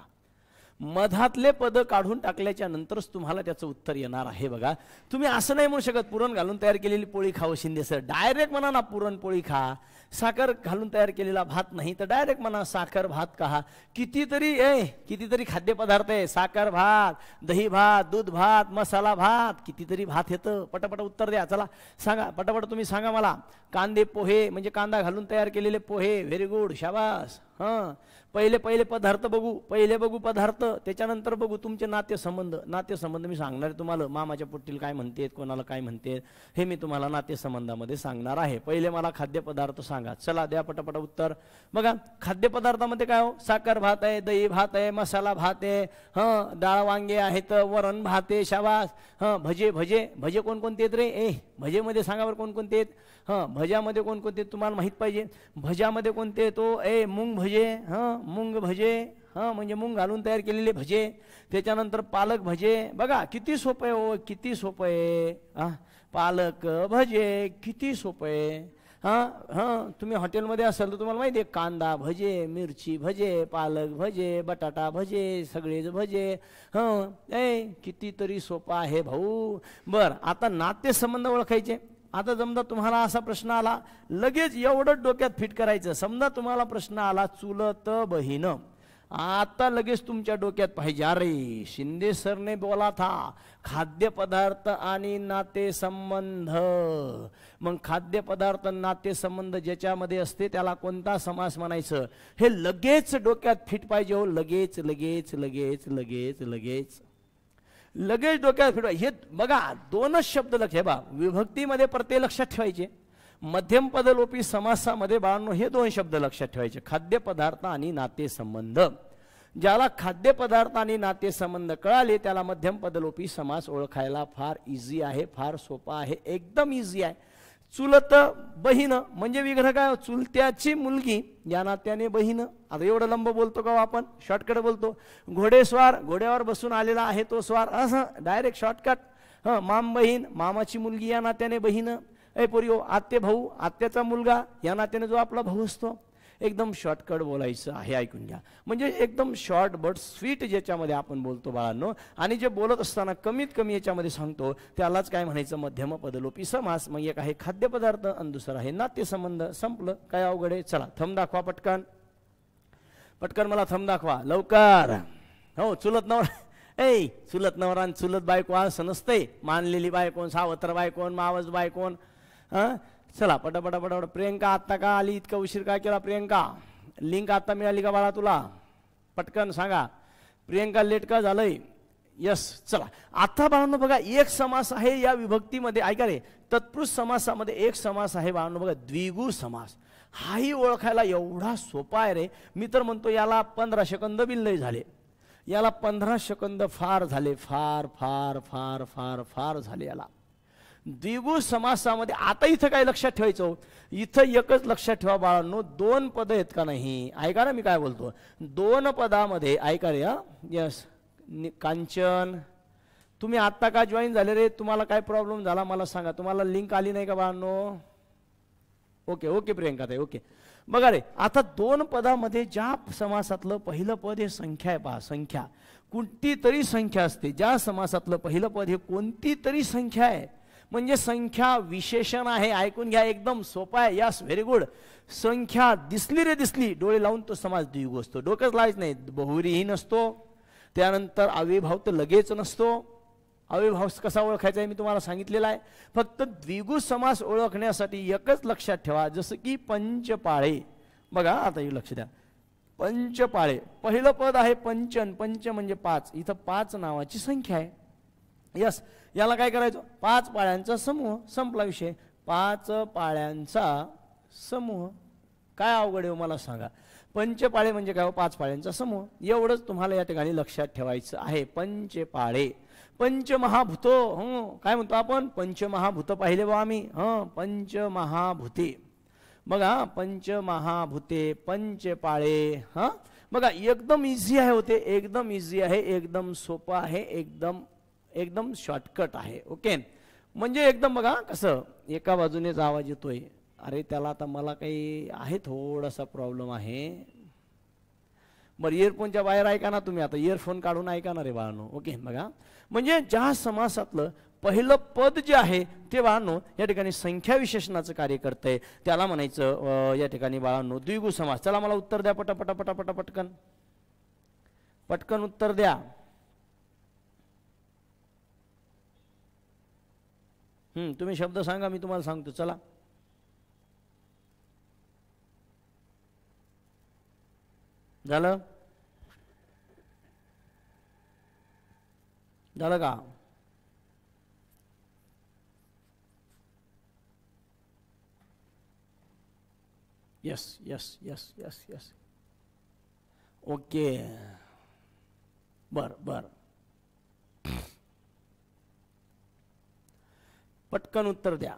मधातले पद काढून टाकल्याच्या नंतरच तुम्हाला त्याचं उत्तर येणार आहे बघा तुम्ही असं नाही म्हणू शकत पुरण घालून तयार केलेली पोळी खाऊ शिंदे सर डायरेक्ट म्हणा ना पुरणपोळी खा साखर घालून तयार केलेला भात नाही तर डायरेक्ट म्हणा साखर भात कहा कितीतरी ए कितीतरी खाद्यपदार्थ आहे साखर भात दही भात दूध भात मसाला भात कितीतरी भात येतं पटापट उत्तर द्या चला सांगा पटापट तुम्ही सांगा मला कांदे पोहे म्हणजे कांदा घालून तयार केलेले पोहे व्हेरी गुड शाबास हां पहिले पहिले पदार्थ बघू पहिले बघू पदार्थ त्याच्यानंतर बघू तुमचे नातेसंबंध नातेसंबंध मी सांगणार आहे तुम्हाला मामाच्या पुट्टीला काय म्हणते कोणाला काय म्हणते हे मी तुम्हाला नातेसंबंधामध्ये सांगणार आहे पहिले मला खाद्यपदार्थ सांग सांगा चला द्या पटापट उत्तर बघा खाद्यपदार्थामध्ये काय हो साखर भात आहे दही भात आहे मसाला भात आहे हं डाळ वांगे आहेत वरण भात आहे शावास हं भजे भजे भजे कोणकोणते आहेत रे ए भजेमध्ये सांगा बरं कोणकोणते आहेत हं भज्यामध्ये कोणकोणते तुम्हाला माहित पाहिजे भज्यामध्ये कोणते तो हो? ए मुंग भजे हं मुंग भजे हं म्हणजे मूंग घालून तयार केलेले भजे त्याच्यानंतर पालक भजे बघा किती सोपं आहे हो किती सोपं आहे पालक भजे किती सोपं आहे हां हां तुम्ही हॉटेलमध्ये असाल तर तुम्हाला माहिती आहे कांदा भजे मिरची भजे पालक भजे बटाटा भजे सगळेच भजे हं ऐ कितीतरी सोपा आहे भाऊ बर आता नातेसंबंध ओळखायचे आता समजा तुम्हाला असा प्रश्न आला लगेच एवढं डोक्यात फिट करायचं समजा तुम्हाला प्रश्न आला चुलत बहीण आता लगेच तुमच्या डोक्यात पाहिजे अरे शिंदे सरने बोला था खाद्यपदार्थ आणि नातेसंबंध मग खाद्यपदार्थ नातेसंबंध ज्याच्यामध्ये असते त्याला कोणता समास म्हणायचं हे लगेच डोक्यात फिट पाहिजे हो लगेच लगेच लगेच लगेच लगेच लगेच डोक्यात फिट हे बघा दोनच शब्द लक्ष हे बा विभक्तीमध्ये प्रत्येक लक्षात ठेवायचे मध्यम पदलोपी समासामध्ये बाळांनो हे दोन शब्द लक्षात ठेवायचे खाद्यपदार्थ आणि नातेसंबंध ज्याला खाद्यपदार्थ आणि नातेसंबंध कळाले त्याला मध्यम पदलोपी समास ओळखायला फार इझी आहे फार सोपा आहे एकदम इझी आहे चुलत बहीण म्हणजे विग्रह काय चुलत्याची मुलगी या नात्याने बहीण आता एवढं लंब बोलतो का हो आपण शॉर्टकट बोलतो घोडेस्वार घोड्यावर बसून आलेला आहे तो स्वार असं डायरेक्ट शॉर्टकट हां माम बहीण मामाची मुलगी या नात्याने बहीण ए पोरीओ आत्य भाऊ आत्याचा मुलगा या नात्याने जो आपला भाऊ असतो एकदम शॉर्टकट बोलायचं आहे ऐकून घ्या म्हणजे एकदम शॉर्ट बट स्वीट ज्याच्यामध्ये आपण बोलतो बाळांनो आणि जे बोलत असताना कमीत कमी याच्यामध्ये सांगतो त्यालाच काय म्हणायचं मध्यम पदलोपी समास मग एक आहे खाद्यपदार्थ आणि दुसरं आहे नात्यसंबंध संपलं काय अवघड आहे चला थम दाखवा पटकन पटकन मला थम दाखवा लवकर हो चुलत नवरा ए चुलत नवरा चुलत बायको असं नसतंय मानलेली बायकोन सावत्र बायकोन मावस बायकोन हां चला पटा पटापट प्रियंका आत्ता का आली इतका उशीर काय केला प्रियंका लिंक आत्ता मिळाली का बाळा तुला पटकन सांगा प्रियंका लेट का झालंय यस चला आता बाळांनो बघा एक समास आहे या विभक्तीमध्ये ऐका रे तत्पुरुष समासामध्ये एक समास आहे बाळांनो बघा द्विगु समास हाही ओळखायला एवढा सोपा आहे रे मी तर म्हणतो याला पंधरा सेकंद बिल्लय झाले याला पंधरा सेकंद फार झाले फार फार फार फार फार झाले याला द्विगु समासामध्ये आता इथं काय लक्षात ठेवायचं इथं एकच लक्षात ठेवा बाळांनो दोन पद आहेत का नाही ऐका ना मी काय बोलतो दोन पदामध्ये ऐका रे यस कांचन तुम्ही आत्ता का जॉईन झाले रे तुम्हाला काय प्रॉब्लेम झाला मला सांगा तुम्हाला लिंक आली नाही का बाळांनो ओके ओके प्रियंका ताई ओके बघा रे आता दोन पदामध्ये ज्या समासातलं पहिलं पद हे संख्या आहे पहा संख्या कोणती तरी संख्या असते ज्या समासातलं पहिलं पद हे कोणती तरी संख्या आहे म्हणजे संख्या विशेषण आहे ऐकून घ्या एकदम सोपा आहे यास व्हेरी गुड संख्या दिसली रे दिसली डोळे लावून तो समाज द्विग असतो डोकंच लावायच नाही बहुरीही नसतो त्यानंतर आविर्भाव तर लगेच नसतो अविभाव कसा ओळखायचा आहे मी तुम्हाला सांगितलेला आहे फक्त द्विगु समास ओळखण्यासाठी एकच लक्षात ठेवा जसं की पंचपाळे बघा आता येऊ लक्ष द्या पंचपाळे पहिलं पद आहे पंचन पंच म्हणजे पाच इथं पाच नावाची संख्या आहे यस याला काय करायचं पाच पाळ्यांचा समूह संपला विषय पाच पाळ्यांचा समूह काय अवघड आहे हो मला सांगा पंचपाळे म्हणजे काय हो? पाच पाळ्यांचा समूह एवढंच तुम्हाला या ठिकाणी लक्षात ठेवायचं आहे पंचपाळे पंचमहाभूत ह काय म्हणतो आपण पंचमहाभूत पाहिले बा आम्ही ह पंचमहाभूते बघा पंचमहाभूते पंचपाळे ह बघा एकदम इझी आहे होते एकदम इझी आहे एकदम सोपं आहे एकदम एकदम शॉर्टकट आहे ओके म्हणजे एकदम बघा कसं एका बाजूनेच आवाज येतोय अरे त्याला आता मला काही आहे थोडासा प्रॉब्लेम आहे बरं इयरफोनच्या बाहेर ऐका ना तुम्ही आता इयरफोन काढून ऐका ना रे बाळानो ओके बघा म्हणजे ज्या समासातलं पहिलं पद जे आहे ते बाळांनो या ठिकाणी संख्या विशेषणाचं कार्य करतंय त्याला म्हणायचं या ठिकाणी बाळांनो द्विगु समास त्याला मला उत्तर द्या पटा पटा पटा पटकन पटकन उत्तर द्या तुम्ही शब्द सांगा मी तुम्हाला सांगतो चला झालं झालं का yes yes yes yes yes okay बर बर पटकन उत्तर द्या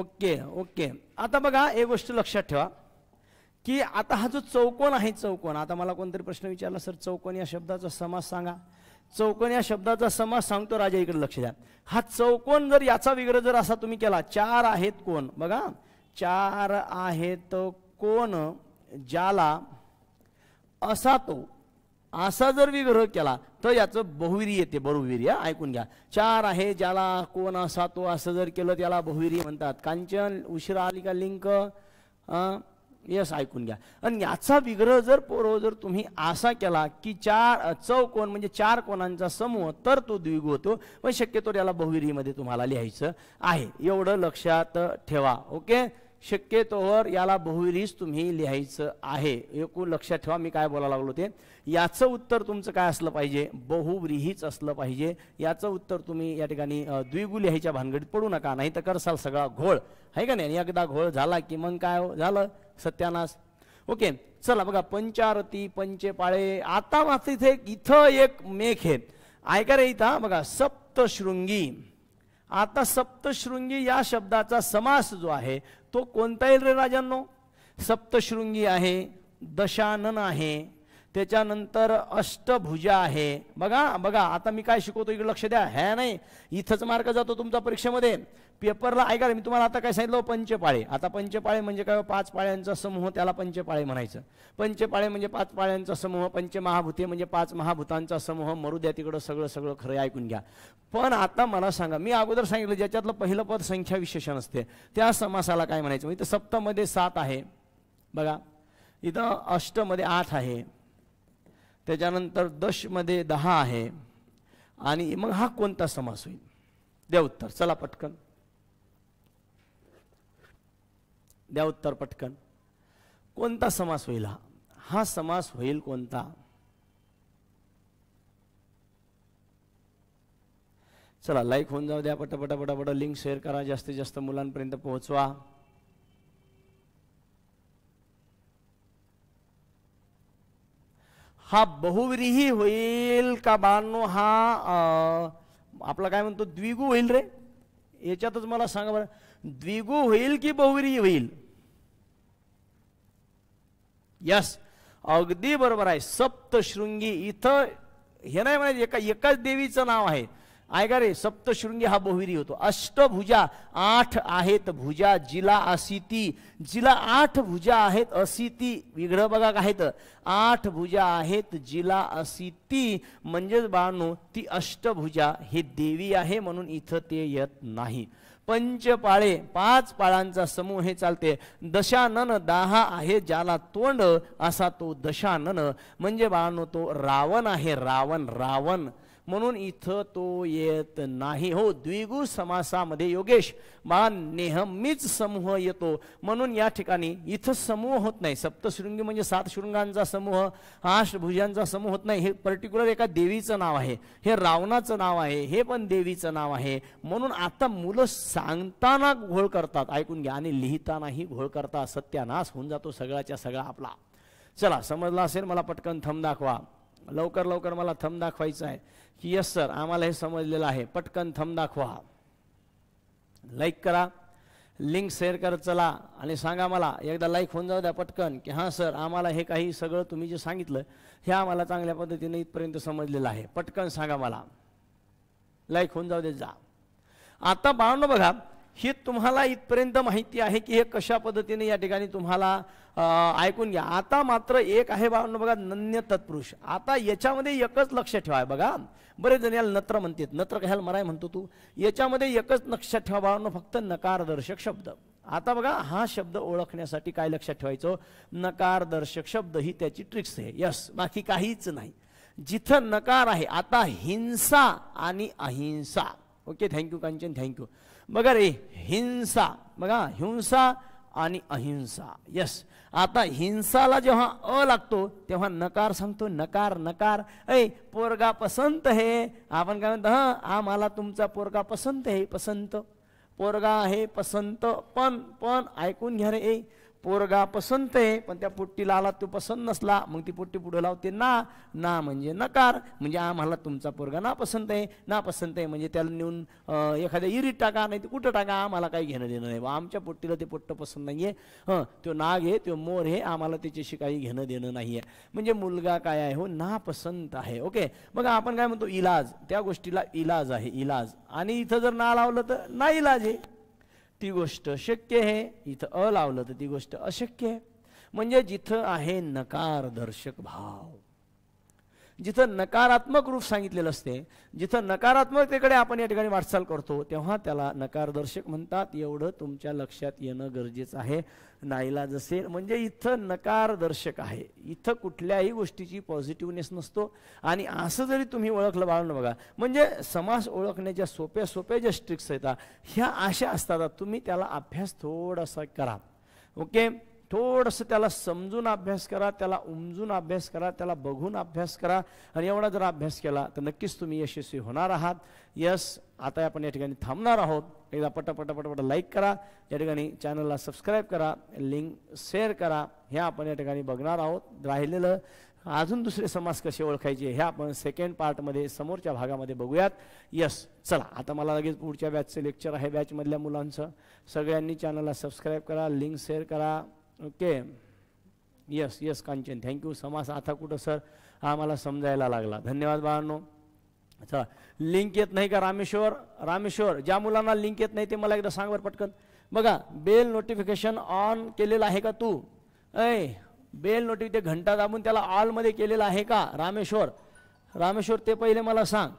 ओके ओके आता बघा एक गोष्ट लक्षात ठेवा की आता हा जो चौकोन आहे चौकोन आता मला कोणतरी प्रश्न विचारला सर चौकोन या शब्दाचा समास सांगा चौकोन या शब्दाचा समाज सांगतो राजा इकडे लक्ष द्या हा चौकोन जर याचा विग्रह जर असा तुम्ही केला चार आहेत कोण बघा चार आहेत कोण ज्याला असा तो असा जर विग्रह केला तर याचं बहुविरी येते बहुविरी ऐकून घ्या चार आहे ज्याला कोण असा तो असं जर केलं त्याला बहुविरी म्हणतात कांचन उशिरा आली का लिंक यस ऐकून घ्या आणि याचा विग्रह जर पोरव जर तुम्ही असा केला की चार चौकोन म्हणजे चार कोणांचा समूह तर तो द्विग होतो पण शक्यतो याला बहुविरीमध्ये तुम्हाला लिहायचं आहे एवढं लक्षात ठेवा ओके शक्यतोवर याला बहुविरीच तुम्ही लिहायचं आहे एकूण लक्षात ठेवा मी काय बोलायला लागलो ते याचं उत्तर तुमचं काय असलं पाहिजे बहुव्रीहीच असलं पाहिजे याचं उत्तर तुम्ही या ठिकाणी द्विगु लिहायच्या भानगडीत पडू नका नाही तर करसाल सगळा घोळ आहे का नाही एकदा घोळ झाला की मग काय हो, झालं सत्यानाश ओके चला बघा पंचारती पाळे आता मात्र इथे इथं एक मेघ आहे ऐका रे इथं बघा सप्तशृंगी आता सप्तशृंगी या शब्दाचा समास जो आहे तो कोणता येईल रे राजांनो सप्तशृंगी आहे दशानन आहे त्याच्यानंतर अष्टभुजा आहे बघा बघा आता मी काय शिकवतो इकडे लक्ष द्या ह्या नाही इथंच मार्क जातो तुमचा परीक्षेमध्ये पेपरला ऐका मी तुम्हाला आता काय सांगितलं हो, पंचपाळे आता पंचपाळे म्हणजे काय हो? पाच पाळ्यांचा समूह त्याला पंचपाळे म्हणायचं पंचपाळे म्हणजे पाच पाळ्यांचा समूह पंचमहाभूते म्हणजे पाच महाभूतांचा समूह मरू द्या तिकडं सगळं सगळं खरं ऐकून घ्या पण आता मला सांगा मी अगोदर सांगितलं ज्याच्यातलं पहिलं पद संख्या विशेषण असते त्या समासाला काय म्हणायचं म्हणजे सप्तमध्ये सात आहे बघा इथं अष्टमध्ये आठ आहे त्याच्यानंतर दशमध्ये दहा आहे आणि मग हा कोणता समास होईल द्या उत्तर चला पटकन द्या उत्तर पटकन कोणता समास होईल हा हा समास होईल कोणता चला लाईक होऊन जाऊ द्या पटापटा पटापट लिंक शेअर करा जास्तीत जास्त मुलांपर्यंत पोहोचवा हा बहुव्रीही होईल का बानो हा आपला काय म्हणतो द्विगु होईल रे याच्यातच मला सांगा बरं द्विगु होईल की बहुव्रीही होईल यस अगदी बरोबर आहे सप्तशृंगी इथं हे नाही म्हणायचं एका एकाच देवीचं नाव आहे आहे का रे सप्तशृंगी हा बहुविरी होतो अष्टभुजा आठ आहेत भुजा जिला असिती जिला आठ भुजा आहेत असिती विग्रह बघा काय आठ भुजा आहेत जिला असिती म्हणजेच बाळांनो ती अष्टभुजा हे देवी आहे म्हणून इथं ते येत नाही पंचपाळे पाच पाळांचा समूह हे चालते दशानन दहा आहे ज्याला तोंड असा तो दशानन म्हणजे बाळांनो तो रावण आहे रावण रावण म्हणून इथं तो येत नाही हो द्विगु समासामध्ये योगेश मा नेहमीच समूह येतो म्हणून या ठिकाणी इथं समूह होत नाही सप्तशृंगी म्हणजे सात शृंगांचा समूह आष्टभुजांचा समूह होत नाही हे पर्टिक्युलर एका देवीचं नाव आहे हे रावणाचं नाव आहे हे पण देवीचं नाव आहे म्हणून आता मुलं सांगताना घोळ करतात ऐकून घ्या आणि लिहितानाही घोळ करतात सत्यानाश होऊन जातो सगळ्याच्या सगळा आपला चला समजला असेल मला पटकन थंब दाखवा लवकर लवकर मला थम दाखवायचं आहे की यस सर आम्हाला हे समजलेलं आहे पटकन थम दाखवा लाईक करा लिंक शेअर करत चला आणि सांगा मला एकदा लाईक होऊन जाऊ द्या पटकन की हां सर आम्हाला हे काही सगळं तुम्ही जे सांगितलं हे आम्हाला चांगल्या पद्धतीने इथपर्यंत समजलेलं आहे पटकन सांगा मला लाईक होऊन जाऊ दे जा आता बाळांनो बघा हे तुम्हाला इथपर्यंत माहिती आहे की हे कशा पद्धतीने या ठिकाणी तुम्हाला ऐकून घ्या आता मात्र एक आहे बाबांनो बघा नन्य तत्पुरुष आता याच्यामध्ये एकच लक्ष ठेवाय बघा बरेच जण याला नत्र म्हणतात नत्र कशाला मराय म्हणतो तू याच्यामध्ये एकच लक्षात ठेवा बाबांनो फक्त नकारदर्शक शब्द आता बघा हा शब्द ओळखण्यासाठी काय लक्षात ठेवायचं नकारदर्शक शब्द ही त्याची ट्रिक्स आहे यस बाकी काहीच नाही जिथं नकार आहे आता हिंसा आणि अहिंसा ओके थँक्यू कांचन थँक्यू बघा रे हिंसा बघा हिंसा आणि अहिंसा यस आता हिंसाला जेव्हा अ लागतो तेव्हा नकार सांगतो नकार नकार ऐ पोरगा पसंत हे आपण काय म्हणतो हां आम्हाला तुमचा पोरगा पसंत हे पसंत पोरगा आहे पसंत पण पण ऐकून घ्या रे ए पोरगा पसंत आहे पण त्या पोट्टीला आला तो पसंत नसला मग ती पोट्टी पुढे लावते ना ना म्हणजे नकार म्हणजे आम्हाला तुमचा पोरगा ना पसंत आहे ना पसंत आहे म्हणजे त्याला नेऊन एखाद्या इरीत टाका नाही ते कुठं टाका आम्हाला काही घेणं देणं नाही आमच्या पोट्टीला ते पोट्ट पसंत नाही आहे तो नाग आहे तो मोर हे आम्हाला त्याच्याशी काही घेणं देणं नाही आहे म्हणजे मुलगा काय आहे हो ना आहे ओके मग आपण काय म्हणतो इलाज त्या गोष्टीला इलाज आहे इलाज आणि इथं जर ना लावलं तर ना इलाज आहे ती गोष्ट शक्य आहे इथं अ लावलं तर ती गोष्ट अशक्य आहे म्हणजे जिथं आहे नकार दर्शक भाव जिथं नकारात्मक रूप सांगितलेलं असते जिथं नकारात्मकतेकडे आपण या ठिकाणी वाटचाल करतो तेव्हा त्याला नकारदर्शक म्हणतात एवढं तुमच्या लक्षात येणं गरजेचं आहे नाईला जसे म्हणजे इथं नकारदर्शक आहे इथं कुठल्याही गोष्टीची पॉझिटिव्हनेस नसतो आणि असं जरी तुम्ही ओळखलं बाळणं बघा म्हणजे समास ओळखण्याच्या सोप्या सोप्या ज्या स्ट्रिक्स आहेत ह्या अशा असतात तुम्ही त्याला अभ्यास थोडासा करा ओके थोडंसं त्याला समजून अभ्यास करा त्याला उमजून अभ्यास करा त्याला बघून अभ्यास करा आणि एवढा जर अभ्यास केला तर नक्कीच तुम्ही यशस्वी होणार आहात यस आता आपण या ठिकाणी थांबणार आहोत एकदा पटापट पटपट लाईक करा या ठिकाणी चॅनलला सबस्क्राईब करा लिंक शेअर करा हे आपण या ठिकाणी बघणार आहोत राहिलेलं अजून दुसरे समाज कसे ओळखायचे हे आपण सेकंड पार्टमध्ये समोरच्या भागामध्ये बघूयात यस चला आता मला लगेच पुढच्या बॅचचं लेक्चर आहे बॅचमधल्या मुलांचं सगळ्यांनी चॅनलला सबस्क्राईब करा लिंक शेअर करा okay yes yes Kanchan thank you समास आता कुठं सर हा मला समजायला लागला धन्यवाद बाळांनो अच्छा लिंक येत नाही का रामेश्वर रामेश्वर ज्या मुलांना लिंक येत नाही ते मला एकदा सांग बरं पटकन बघा बेल नोटिफिकेशन ऑन केलेलं आहे का तू ऐ बेल नोटिफि ते घंटा दाबून त्याला ऑलमध्ये केलेलं आहे का रामेश्वर रामेश्वर ते पहिले मला सांग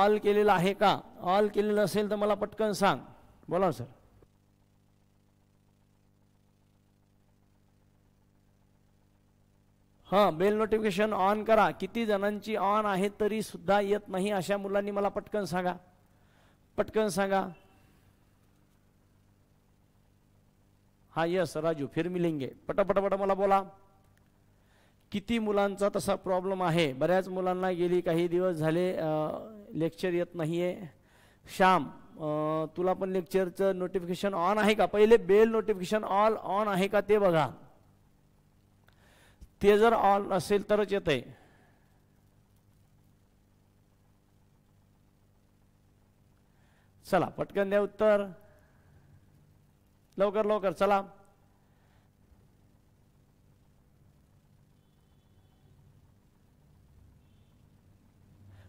ऑल केलेलं आहे का ऑल केलेलं असेल तर मला पटकन सांग बोला सर हां बेल नोटिफिकेशन ऑन करा किती जणांची ऑन आहे तरी सुद्धा येत नाही अशा मुलांनी मला पटकन सांगा पटकन सांगा हा यस राजू फिर मिलिंगे पटापटापट मला बोला किती मुलांचा तसा प्रॉब्लेम आहे बऱ्याच मुलांना गेली काही दिवस झाले लेक्चर येत नाही आहे श्याम तुला पण लेक्चरचं नोटिफिकेशन ऑन आहे का पहिले बेल नोटिफिकेशन ऑल ऑन आहे का ते बघा ते जर ऑल असेल तरच येत आहे चला पटकन द्या उत्तर लवकर लवकर चला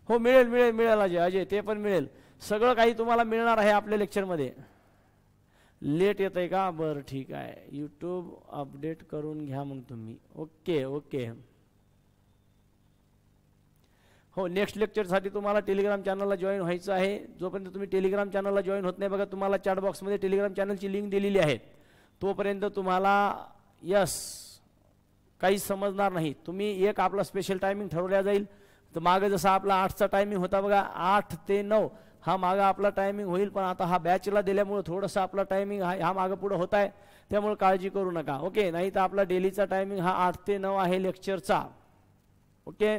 हो मिळेल मिळेल मिळेल अजय अजय ते पण मिळेल सगळं काही तुम्हाला मिळणार आहे आपल्या लेक्चरमध्ये लेट येत आहे का बरं ठीक आहे यूट्यूब अपडेट करून घ्या मग तुम्ही ओके ओके हो नेक्स्ट लेक्चरसाठी तुम्हाला टेलिग्राम चॅनलला जॉईन व्हायचं आहे जोपर्यंत तुम्ही टेलिग्राम चॅनलला जॉईन होत नाही बघा तुम्हाला चॅट बॉक्समध्ये टेलिग्राम चॅनलची लिंक दिलेली आहे तोपर्यंत तुम्हाला यस काही समजणार नाही तुम्ही एक आपला स्पेशल टायमिंग ठरवला जाईल तर मागे जसा आपला आठचा टायमिंग होता बघा आठ ते नऊ हा माग आपला टायमिंग होईल पण आता हा बॅचला दिल्यामुळं थोडंसं आपला टायमिंग हा ह्या मागं पुढं होत आहे त्यामुळे काळजी करू नका ओके नाही तर आपला डेलीचा टायमिंग हा आठ ते नऊ आहे लेक्चरचा okay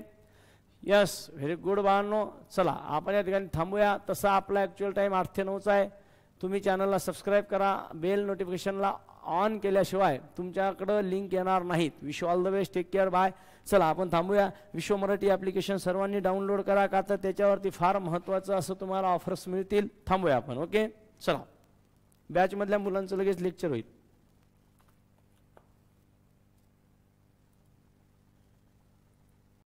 yes very good Bano चला आपण या ठिकाणी थांबूया तसा आपला ॲक्च्युअल टाईम आठ ते नऊचा आहे तुम्ही चॅनलला सबस्क्राईब करा बेल नोटिफिकेशनला ऑन केल्याशिवाय तुमच्याकडं लिंक येणार नाहीत wish all the best take care bye चला आपण थांबूया विश्व मराठी ॲप्लिकेशन सर्वांनी डाउनलोड करा का तर त्याच्यावरती फार महत्त्वाचं असं तुम्हाला ऑफर्स मिळतील थांबूया आपण ओके चला बॅचमधल्या मुलांचं लगेच लेक्चर होईल